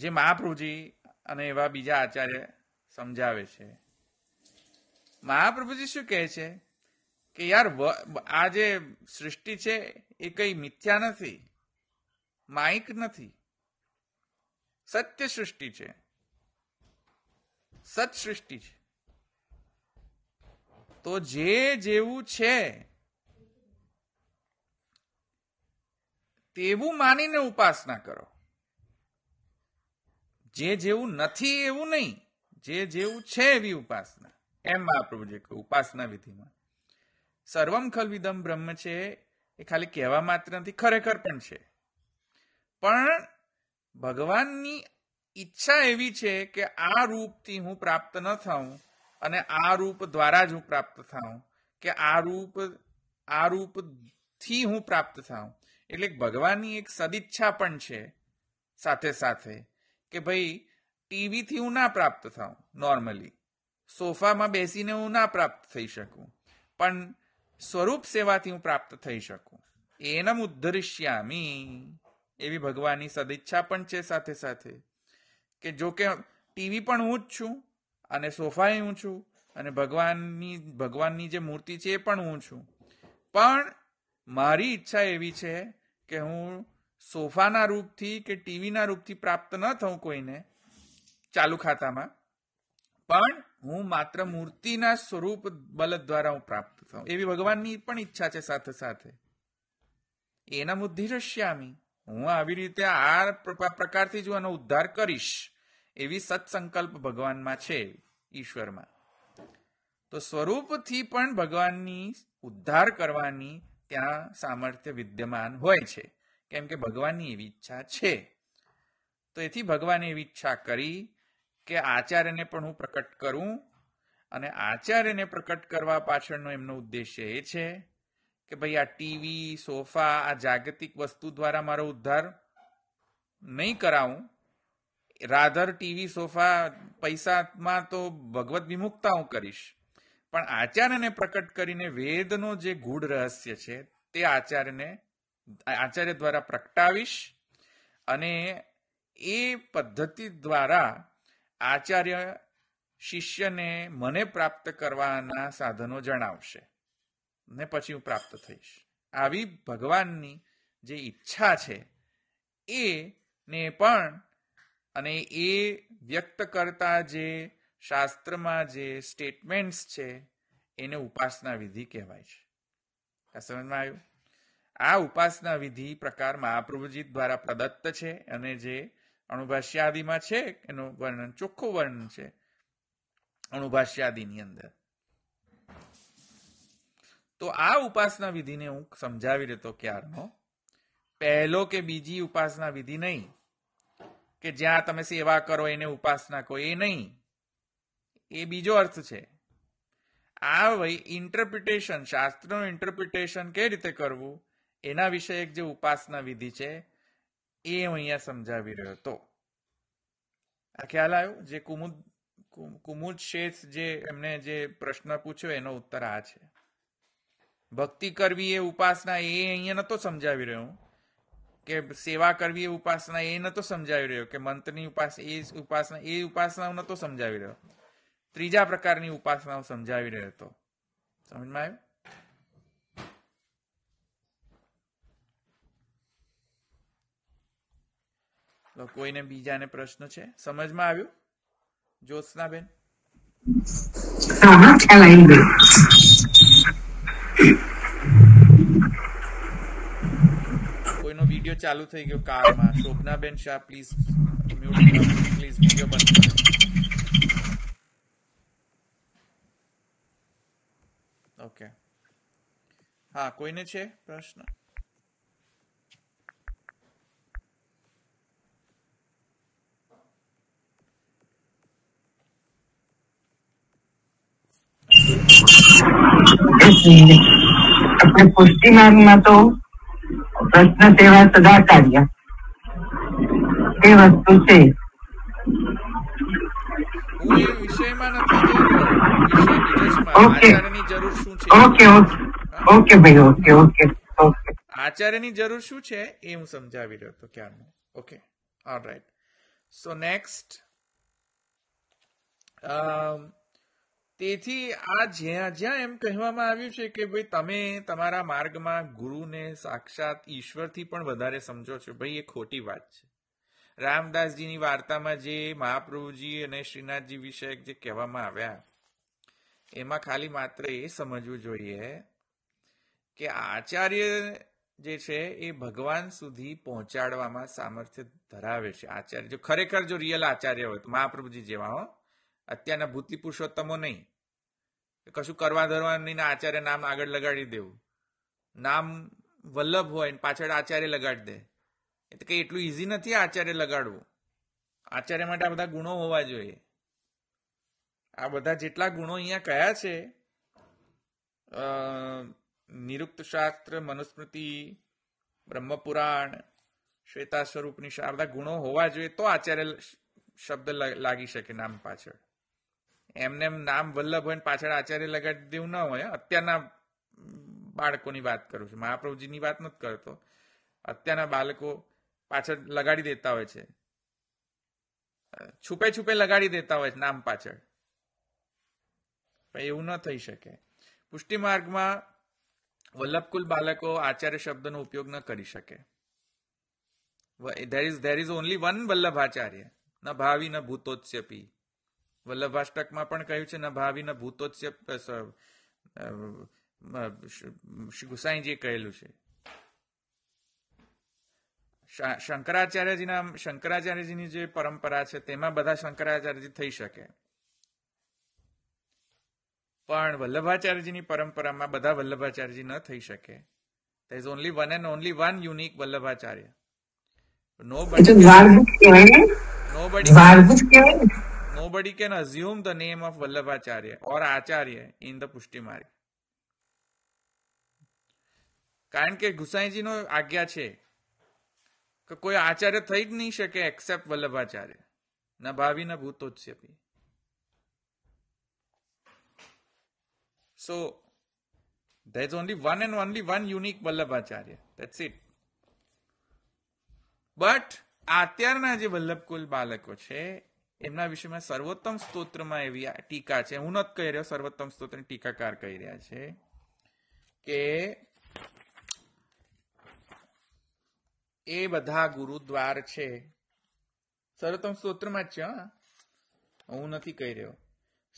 A: જે મહાપ્રભુજી અને એવા બીજા આચાર્ય સમજાવે છે મહાપ્રભુજી શું કહે છે કે યાર આ જે સૃષ્ટિ છે એ કઈ મિથ્યા નથી માઇક નથી સત્ય સૃષ્ટિ છે સત છે તો જે જેવું છે તેવું માનીને ઉપાસના કરો જે જેવું નથી એવું નહીં જે જેવું છે એવી ઉપાસના એમ મહાપ્રભુજી કહ્યું ઉપાસના વિધિમાં સર્વમ વિદમ બ્રહ્મ છે એ ખાલી કહેવા માત્ર નથી ખરેખર પણ છે પણ ભગવાનની ઈચ્છા એવી છે કે આ રૂપથી હું પ્રાપ્ત ન થાઉં અને આ રૂપ દ્વારા જ હું પ્રાપ્ત થાઉં કે આ રૂપ આ રૂપથી હું પ્રાપ્ત થાઉં એટલે ભગવાનની એક સદિચ્છા પણ છે સાથે સાથે કે ભાઈ ટીવીથી હું ના પ્રાપ્ત થાઉં નોર્મલી સોફામાં બેસીને હું ના પ્રાપ્ત થઈ શકું પણ સ્વરૂપ સેવાથી હું પ્રાપ્ત થઈ શકું એનમ ઉદ્ધરિષ્યામી એવી ભગવાનની સદિચ્છા પણ છે સાથે સાથે કે જો કે ટીવી પણ હું જ છું અને સોફાએ હું છું અને ભગવાનની ભગવાનની જે મૂર્તિ છે એ પણ હું છું પણ મારી ઈચ્છા એવી છે કે હું સોફાના રૂપથી કે ટીવીના રૂપથી પ્રાપ્ત ન થઉં કોઈને ચાલુ ખાતામાં પણ હું માત્ર મૂર્તિના સ્વરૂપ બલદ દ્વારા હું પ્રાપ્ત થઉં એવી ભગવાનની પણ ઈચ્છા છે સાથે સાથે એના મુદ્ધિ રશ્યામી હું આવી રીતે આ પ્રકારથી જ હું એનો ઉદ્ધાર કરીશ એવી સત્સંકલ્પ ભગવાનમાં છે ઈશ્વરમાં તો સ્વરૂપથી પણ ભગવાનની ઉદ્ધાર કરવાની ત્યાં સામર્થ્ય વિદ્યમાન હોય છે કેમ કે ભગવાનની એવી ઈચ્છા છે તો એથી ભગવાને એવી ઈચ્છા કરી કે આચાર્યને પણ હું પ્રકટ કરું અને આચાર્યને પ્રકટ કરવા પાછળનો એમનો ઉદ્દેશ્ય એ છે કે ભાઈ આ ટીવી સોફા આ જાગતિક વસ્તુ દ્વારા મારો ઉદ્ધાર નહીં કરાવું રાધર ટીવી સોફા પૈસામાં તો ભગવત વિમુક્તા હું કરીશ પણ આચાર્યને પ્રકટ કરીને વેદનો જે ગૂઢ રહસ્ય છે તે આચાર્યને આચાર્ય દ્વારા પ્રગટાવીશ અને એ પદ્ધતિ દ્વારા આચાર્ય શિષ્યને મને પ્રાપ્ત કરવાના સાધનો જણાવશે ને પછી હું પ્રાપ્ત થઈશ આવી ભગવાનની જે ઈચ્છા છે એ ને પણ અને એ વ્યક્ત કરતા જે શાસ્ત્રમાં જે સ્ટેટમેન્ટ્સ છે એને ઉપાસના વિધિ કહેવાય છે આ સમજમાં આવ્યું આ ઉપાસના વિધિ પ્રકાર મહાપ્રભુજી દ્વારા પ્રદત્ત છે અને જે અણુભાષ્યાદિમાં છે એનું વર્ણન ચોખ્ખું વર્ણન છે અણુભાષ્યાદિની અંદર તો આ ઉપાસના વિધિને હું સમજાવી રહ્યો ક્યારનો પહેલો કે બીજી ઉપાસના વિધિ નહીં કે જ્યાં તમે સેવા કરો એને ઉપાસના કહો એ નહીં એ બીજો અર્થ છે આ ભાઈ ઇન્ટરપ્રિટેશન શાસ્ત્રનું ઇન્ટરપ્રિટેશન કઈ રીતે કરવું એના વિશે એક જે ઉપાસના વિધિ છે એ હું અહીંયા સમજાવી રહ્યો હતો આ ખ્યાલ આવ્યો જે કુમુદ કુમુદ શેષ જે એમને જે પ્રશ્ન પૂછ્યો એનો ઉત્તર આ છે ભક્તિ કરવી એ ઉપાસના એ અહીંયા નતો સમજાવી રહ્યો હું કે સેવા કરવી એ ઉપાસના એ નતો સમજાવી રહ્યો કે મંત્રની ઉપાસના એ ઉપાસના એ ઉપાસનાઓ નતો સમજાવી રહ્યો ત્રીજા પ્રકારની ઉપાસનાઓ સમજાવી રહ્યો હતો સમજમાં આવ્યું તો કોઈને બીજાને પ્રશ્ન છે સમજમાં આવ્યું જ્યોત્સનાબેન હા હા चालू થઈ ગયો કાર માં શોભનાબેન શા પ્લીઝ કમ્યુનિટી પ્લીઝ વિડિયો બન ઓકે હા કોઈને છે પ્રશ્ન એ લે અપેક્ષીમાંનું તો પ્રશ્ન સેવા સદા કાર્ય તે વસ્તુ છે ઓકે ઓકે ઓકે ભાઈ ઓકે ઓકે ઓકે આચાર્યની જરૂર શું છે એ હું સમજાવી રહ્યો તો ક્યારનું okay alright so next um તેથી આ જ્યાં જ્યાં એમ કહેવામાં આવ્યું છે કે ભાઈ તમે તમારા માર્ગમાં ગુરુને સાક્ષાત ઈશ્વરથી પણ વધારે સમજો છો ભાઈ એ ખોટી વાત છે રામદાસજીની વાર્તામાં જે મહાપ્રભુજી અને શ્રીનાથજી વિષયક જે કહેવામાં આવ્યા એમાં ખાલી માત્ર એ સમજવું જોઈએ કે આચાર્ય જે છે એ ભગવાન સુધી પહોંચાડવામાં સામર્થ્ય ધરાવે છે આચાર્ય જો ખરેખર જો રિયલ આચાર્ય હોય તો મહાપ્રભુજી જેવા હો અત્યારના ભૂતિ પુરુષોત્તમો નહીં કશું કરવા ધરવાની આચાર્ય નામ આગળ લગાડી દેવું નામ વલ્લભ હોય પાછળ આચાર્ય લગાડી દે એ તો કંઈ એટલું ઇઝી નથી આચાર્ય લગાડવું આચાર્ય માટે આ બધા ગુણો હોવા જોઈએ આ બધા જેટલા ગુણો અહીંયા કયા છે નિરુક્ત શાસ્ત્ર મનુસ્મૃતિ બ્રહ્મપુરાણ શ્વેતા સ્વરૂપની આ બધા ગુણો હોવા જોઈએ તો આચાર્ય શબ્દ લાગી શકે નામ પાછળ એમને એમ નામ વલ્લભ હોય પાછળ આચાર્ય લગાડી દેવું ના હોય અત્યારના બાળકોની વાત કરું છું મહાપ્રભુજીની વાત નથી કરતો અત્યારના બાળકો પાછળ લગાડી દેતા હોય છે છુપે છુપે લગાડી દેતા હોય નામ પાછળ એવું ન થઈ શકે પુષ્ટિ માર્ગમાં વલ્લભકુલ બાળકો આચાર્ય શબ્દનો ઉપયોગ ન કરી શકે there is there is only one Vallabh Acharya ન ભાવિ ન ભૂતોત્સ્યપી વલ્લભાષ્ટકમાં પણ કહ્યું છે ન ભાવિ ન ભૂતોત્સ્ય ગુસાઈજીએ કહેલું છે શંકરાચાર્યજીના શંકરાચાર્યજીની જે પરંપરા છે તેમાં બધા શંકરાચાર્યજી થઈ શકે પણ વલ્લભાચાર્યજીની પરંપરામાં બધા વલ્લભાચાર્યજી ન થઈ શકે there only one and only one unique Vallabhacharya નો Nobody. Nobody. Nobody. nobody can assume the name of Vallabhacharya or Acharya in the Pushtimari. કારણ કે ગુસાઈજીનો આજ્ઞા છે કે કોઈ આચાર્ય થઈ જ નહીં શકે એક્સેપ્ટ વલ્લભાચાર્ય ન ભાવિ ન ભૂતો જ છે સો there is only one and only one unique Vallabhacharya. That's it. But અત્યારના જે વલ્લભકુલ બાળકો છે એમના વિષયમાં સર્વોત્તમ સ્તોત્રમાં એવી ટીકા છે હું નથી કહી રહ્યો સર્વોત્તમ સ્તોત્રની ટીકાકાર કહી રહ્યા છે કે એ બધા ગુરુદ્વાર છે સર્વોત્તમ સ્તોત્રમાં જ છે હું નથી કહી રહ્યો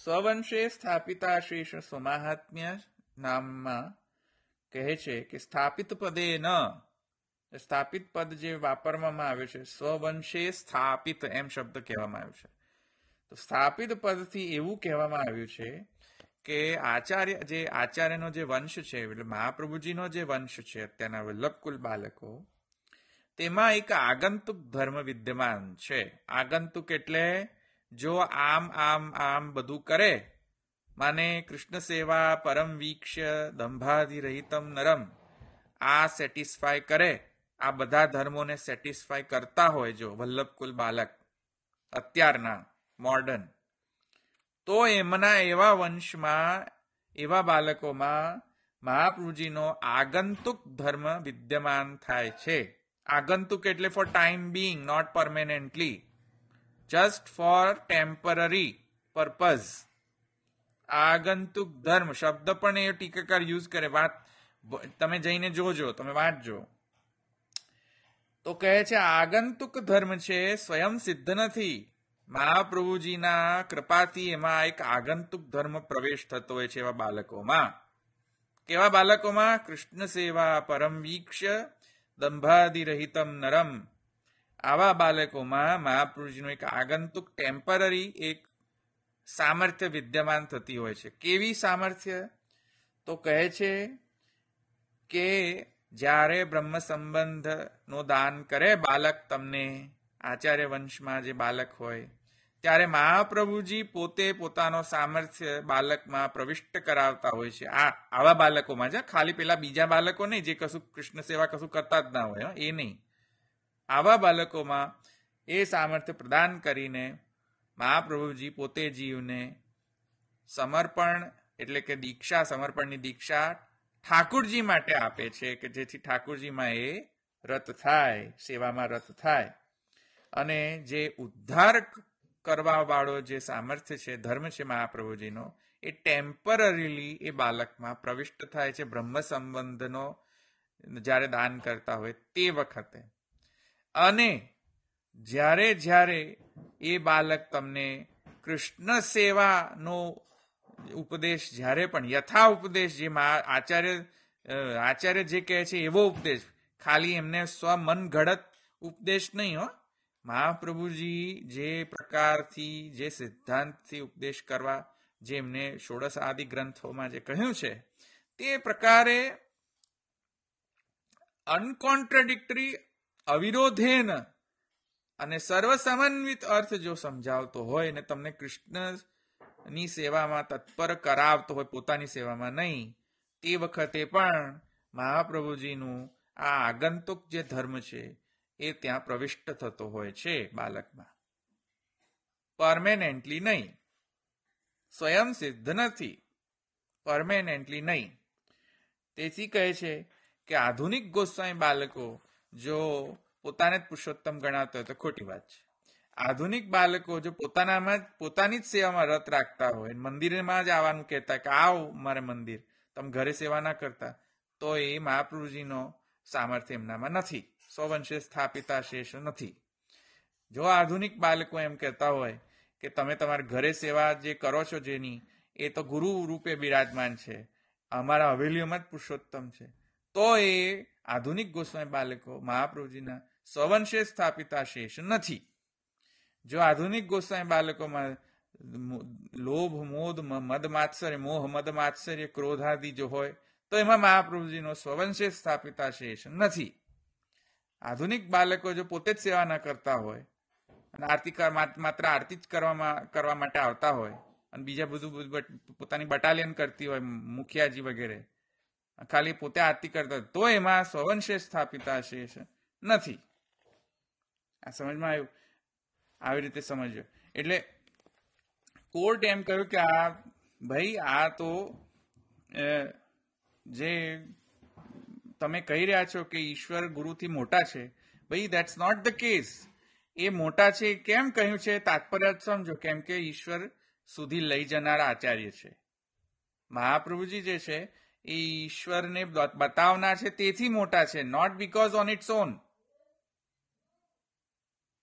A: સ્વવંશે સ્થાપિતા શેષ સ્વમાહાત્મ્ય નામમાં કહે છે કે સ્થાપિત પદે ન સ્થાપિત પદ જે વાપરવામાં આવ્યું છે સ્વવંશે સ્થાપિત એમ શબ્દ કહેવામાં આવ્યો છે તો સ્થાપિત પદથી એવું કહેવામાં આવ્યું છે કે આચાર્ય જે આચાર્યનો જે વંશ છે એટલે મહાપ્રભુજીનો જે વંશ છે અત્યારના વલ્લભકુલ બાળકો તેમાં એક આગંતુક ધર્મ વિદ્યમાન છે આગંતુક એટલે જો આમ આમ આમ બધું કરે માને કૃષ્ણ સેવા પરમ વીક્ષ્ય રહિતમ નરમ આ સેટિસ્ફાય કરે આ બધા ધર્મોને સેટિસ્ફાય કરતા હોય જો વલ્લભકુલ બાલક અત્યારના મોર્ડન તો એમના એવા વંશમાં એવા બાળકોમાં મહાપ્રભુજીનો આગંતુક ધર્મ વિદ્યમાન થાય છે આગંતુક એટલે for time being not permanently just for temporary purpose આગંતુક ધર્મ શબ્દ પણ એ ટીકાકાર યુઝ કરે વાત તમે જઈને જોજો તમે વાંચજો તો કહે છે આગંતુક ધર્મ છે સ્વયં સિદ્ધ નથી મહાપ્રભુજીના કૃપાથી એમાં એક આગંતુક ધર્મ પ્રવેશ થતો હોય છે એવા બાળકોમાં કેવા બાળકોમાં કૃષ્ણ સેવા પરમ વીક્ષ દંભાદિરહિતમ નરમ આવા બાળકોમાં મહાપુરુષનું એક આગંતુક ટેમ્પરરી એક સામર્થ્ય વિદ્યમાન થતી હોય છે કેવી સામર્થ્ય તો કહે છે કે જ્યારે બ્રહ્મ સંબંધનો દાન કરે બાલક તમને આચાર્ય વંશમાં જે બાલક હોય ત્યારે મહાપ્રભુજી પોતે પોતાનો સામર્થ્ય બાલકમાં પ્રવિષ્ટ કરાવતા હોય છે આ આવા બાલકોમાં જ ખાલી પેલા બીજા બાલકો નહીં જે કશું કૃષ્ણ સેવા કશું કરતા જ ના હોય એ નહીં આવા બાલકોમાં એ સામર્થ્ય પ્રદાન કરીને મહાપ્રભુજી પોતે જીવને સમર્પણ એટલે કે દીક્ષા સમર્પણની દીક્ષા ઠાકુરજી માટે આપે છે કે જેથી ઠાકુરજીમાં એ રત થાય સેવામાં રત થાય અને જે ઉદ્ધાર કરવા વાળો જે સામર્થ્ય છે ધર્મ છે મહાપ્રભુજીનો એ ટેમ્પરરીલી એ બાલકમાં પ્રવિષ્ટ થાય છે બ્રહ્મ સંબંધનો જ્યારે દાન કરતા હોય તે વખતે અને જ્યારે જ્યારે એ બાલક તમને કૃષ્ણ સેવાનો ઉપદેશ જ્યારે પણ યથા ઉપદેશ જેમાં આચાર્ય આચાર્ય જે કહે છે એવો ઉપદેશ ખાલી એમને સ્વ મન ઘડત ઉપદેશ નહીં હો મહાપ્રભુજી જે પ્રકારથી જે સિદ્ધાંતથી ઉપદેશ કરવા જે એમને ષોડશ આદિ ગ્રંથોમાં જે કહ્યું છે તે પ્રકારે અનકોન્ટ્રાડિક્ટરી અવિરોધેન અને સર્વસમન્વિત અર્થ જો સમજાવતો હોય ને તમને કૃષ્ણ ની સેવામાં તત્પર કરાવતો હોય પોતાની સેવામાં નહીં તે વખતે પણ મહાપ્રભુજીનું આ આગંતુક જે ધર્મ છે એ ત્યાં પ્રવિષ્ટ થતો હોય છે બાલકમાં પરમેનેન્ટલી નહીં સ્વયં સિદ્ધ નથી પરમેનેન્ટલી નહીં તેથી કહે છે કે આધુનિક ગોસ્વામી બાળકો જો પોતાને જ પુરુષોત્તમ ગણાતો હોય તો ખોટી વાત છે આધુનિક બાળકો જો પોતાનામાં પોતાની જ સેવામાં રત રાખતા હોય મંદિરમાં જ આવવાનું કહેતા કે આવ મારે મંદિર તમે ઘરે સેવા ના કરતા તો એ મહાપ્રભુજીનો સામર્થ્ય એમનામાં નથી સૌવંશે સ્થાપિતા શેષ નથી જો આધુનિક બાળકો એમ કહેતા હોય કે તમે તમારા ઘરે સેવા જે કરો છો જેની એ તો ગુરુ રૂપે બિરાજમાન છે અમારા હવેલીઓમાં જ પુરુષોત્તમ છે તો એ આધુનિક ગોસ્વામી બાળકો મહાપ્રભુજીના સવંશે સ્થાપિતા શેષ નથી જો આધુનિક ગોસાઈ બાળકોમાં લોભ મોદ મદ માત્સર્ય મોહ મદ માત્સર્ય ક્રોધાદિ જો હોય તો એમાં મહાપ્રભુજીનો સ્વવંશેષ શેષ નથી આધુનિક બાળકો જો પોતે જ સેવા ન કરતા હોય અને આરતી માત્ર આરતી જ કરવામાં કરવા માટે આવતા હોય અને બીજા બધું પોતાની બટાલિયન કરતી હોય મુખિયાજી વગેરે ખાલી પોતે આરતી કરતા તો એમાં સ્વવંશેષ સ્થાપિતાશેષ નથી આ સમજમાં આવ્યું આવી રીતે સમજ્યો એટલે કોર્ટ એમ કહ્યું કે આ ભાઈ આ તો જે તમે કહી રહ્યા છો કે ઈશ્વર ગુરુથી મોટા છે ભાઈ ધેટ્સ નોટ ધ કેસ એ મોટા છે કેમ કહ્યું છે તાત્પર્ય સમજો કેમ કે ઈશ્વર સુધી લઈ જનાર આચાર્ય છે મહાપ્રભુજી જે છે એ ઈશ્વરને બતાવનાર છે તેથી મોટા છે not because on it's on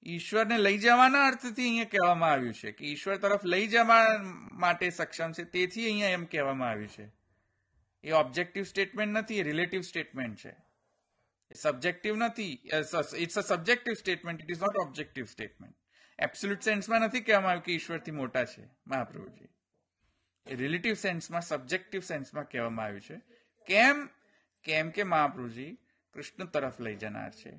A: ઈશ્વરને લઈ જવાના અર્થથી અહીંયા કહેવામાં આવ્યું છે કે ઈશ્વર તરફ લઈ જવા માટે સક્ષમ છે તેથી અહીંયા એમ કહેવામાં આવ્યું છે એ ઓબ્જેક્ટિવ સ્ટેટમેન્ટ નથી એ રિલેટિવ સ્ટેટમેન્ટ છે એ સબ્જેક્ટિવ નથી it's a subjective statement it is not objective statement absolute સેન્સમાં નથી કહેવામાં આવ્યું કે ઈશ્વરથી મોટા છે મહાપ્રભુજી એ રિલેટિવ સેન્સમાં સબ્જેક્ટિવ સેન્સમાં કહેવામાં આવ્યું છે કેમ કેમ કે મહાપ્રભુજી કૃષ્ણ તરફ લઈ જનાર છે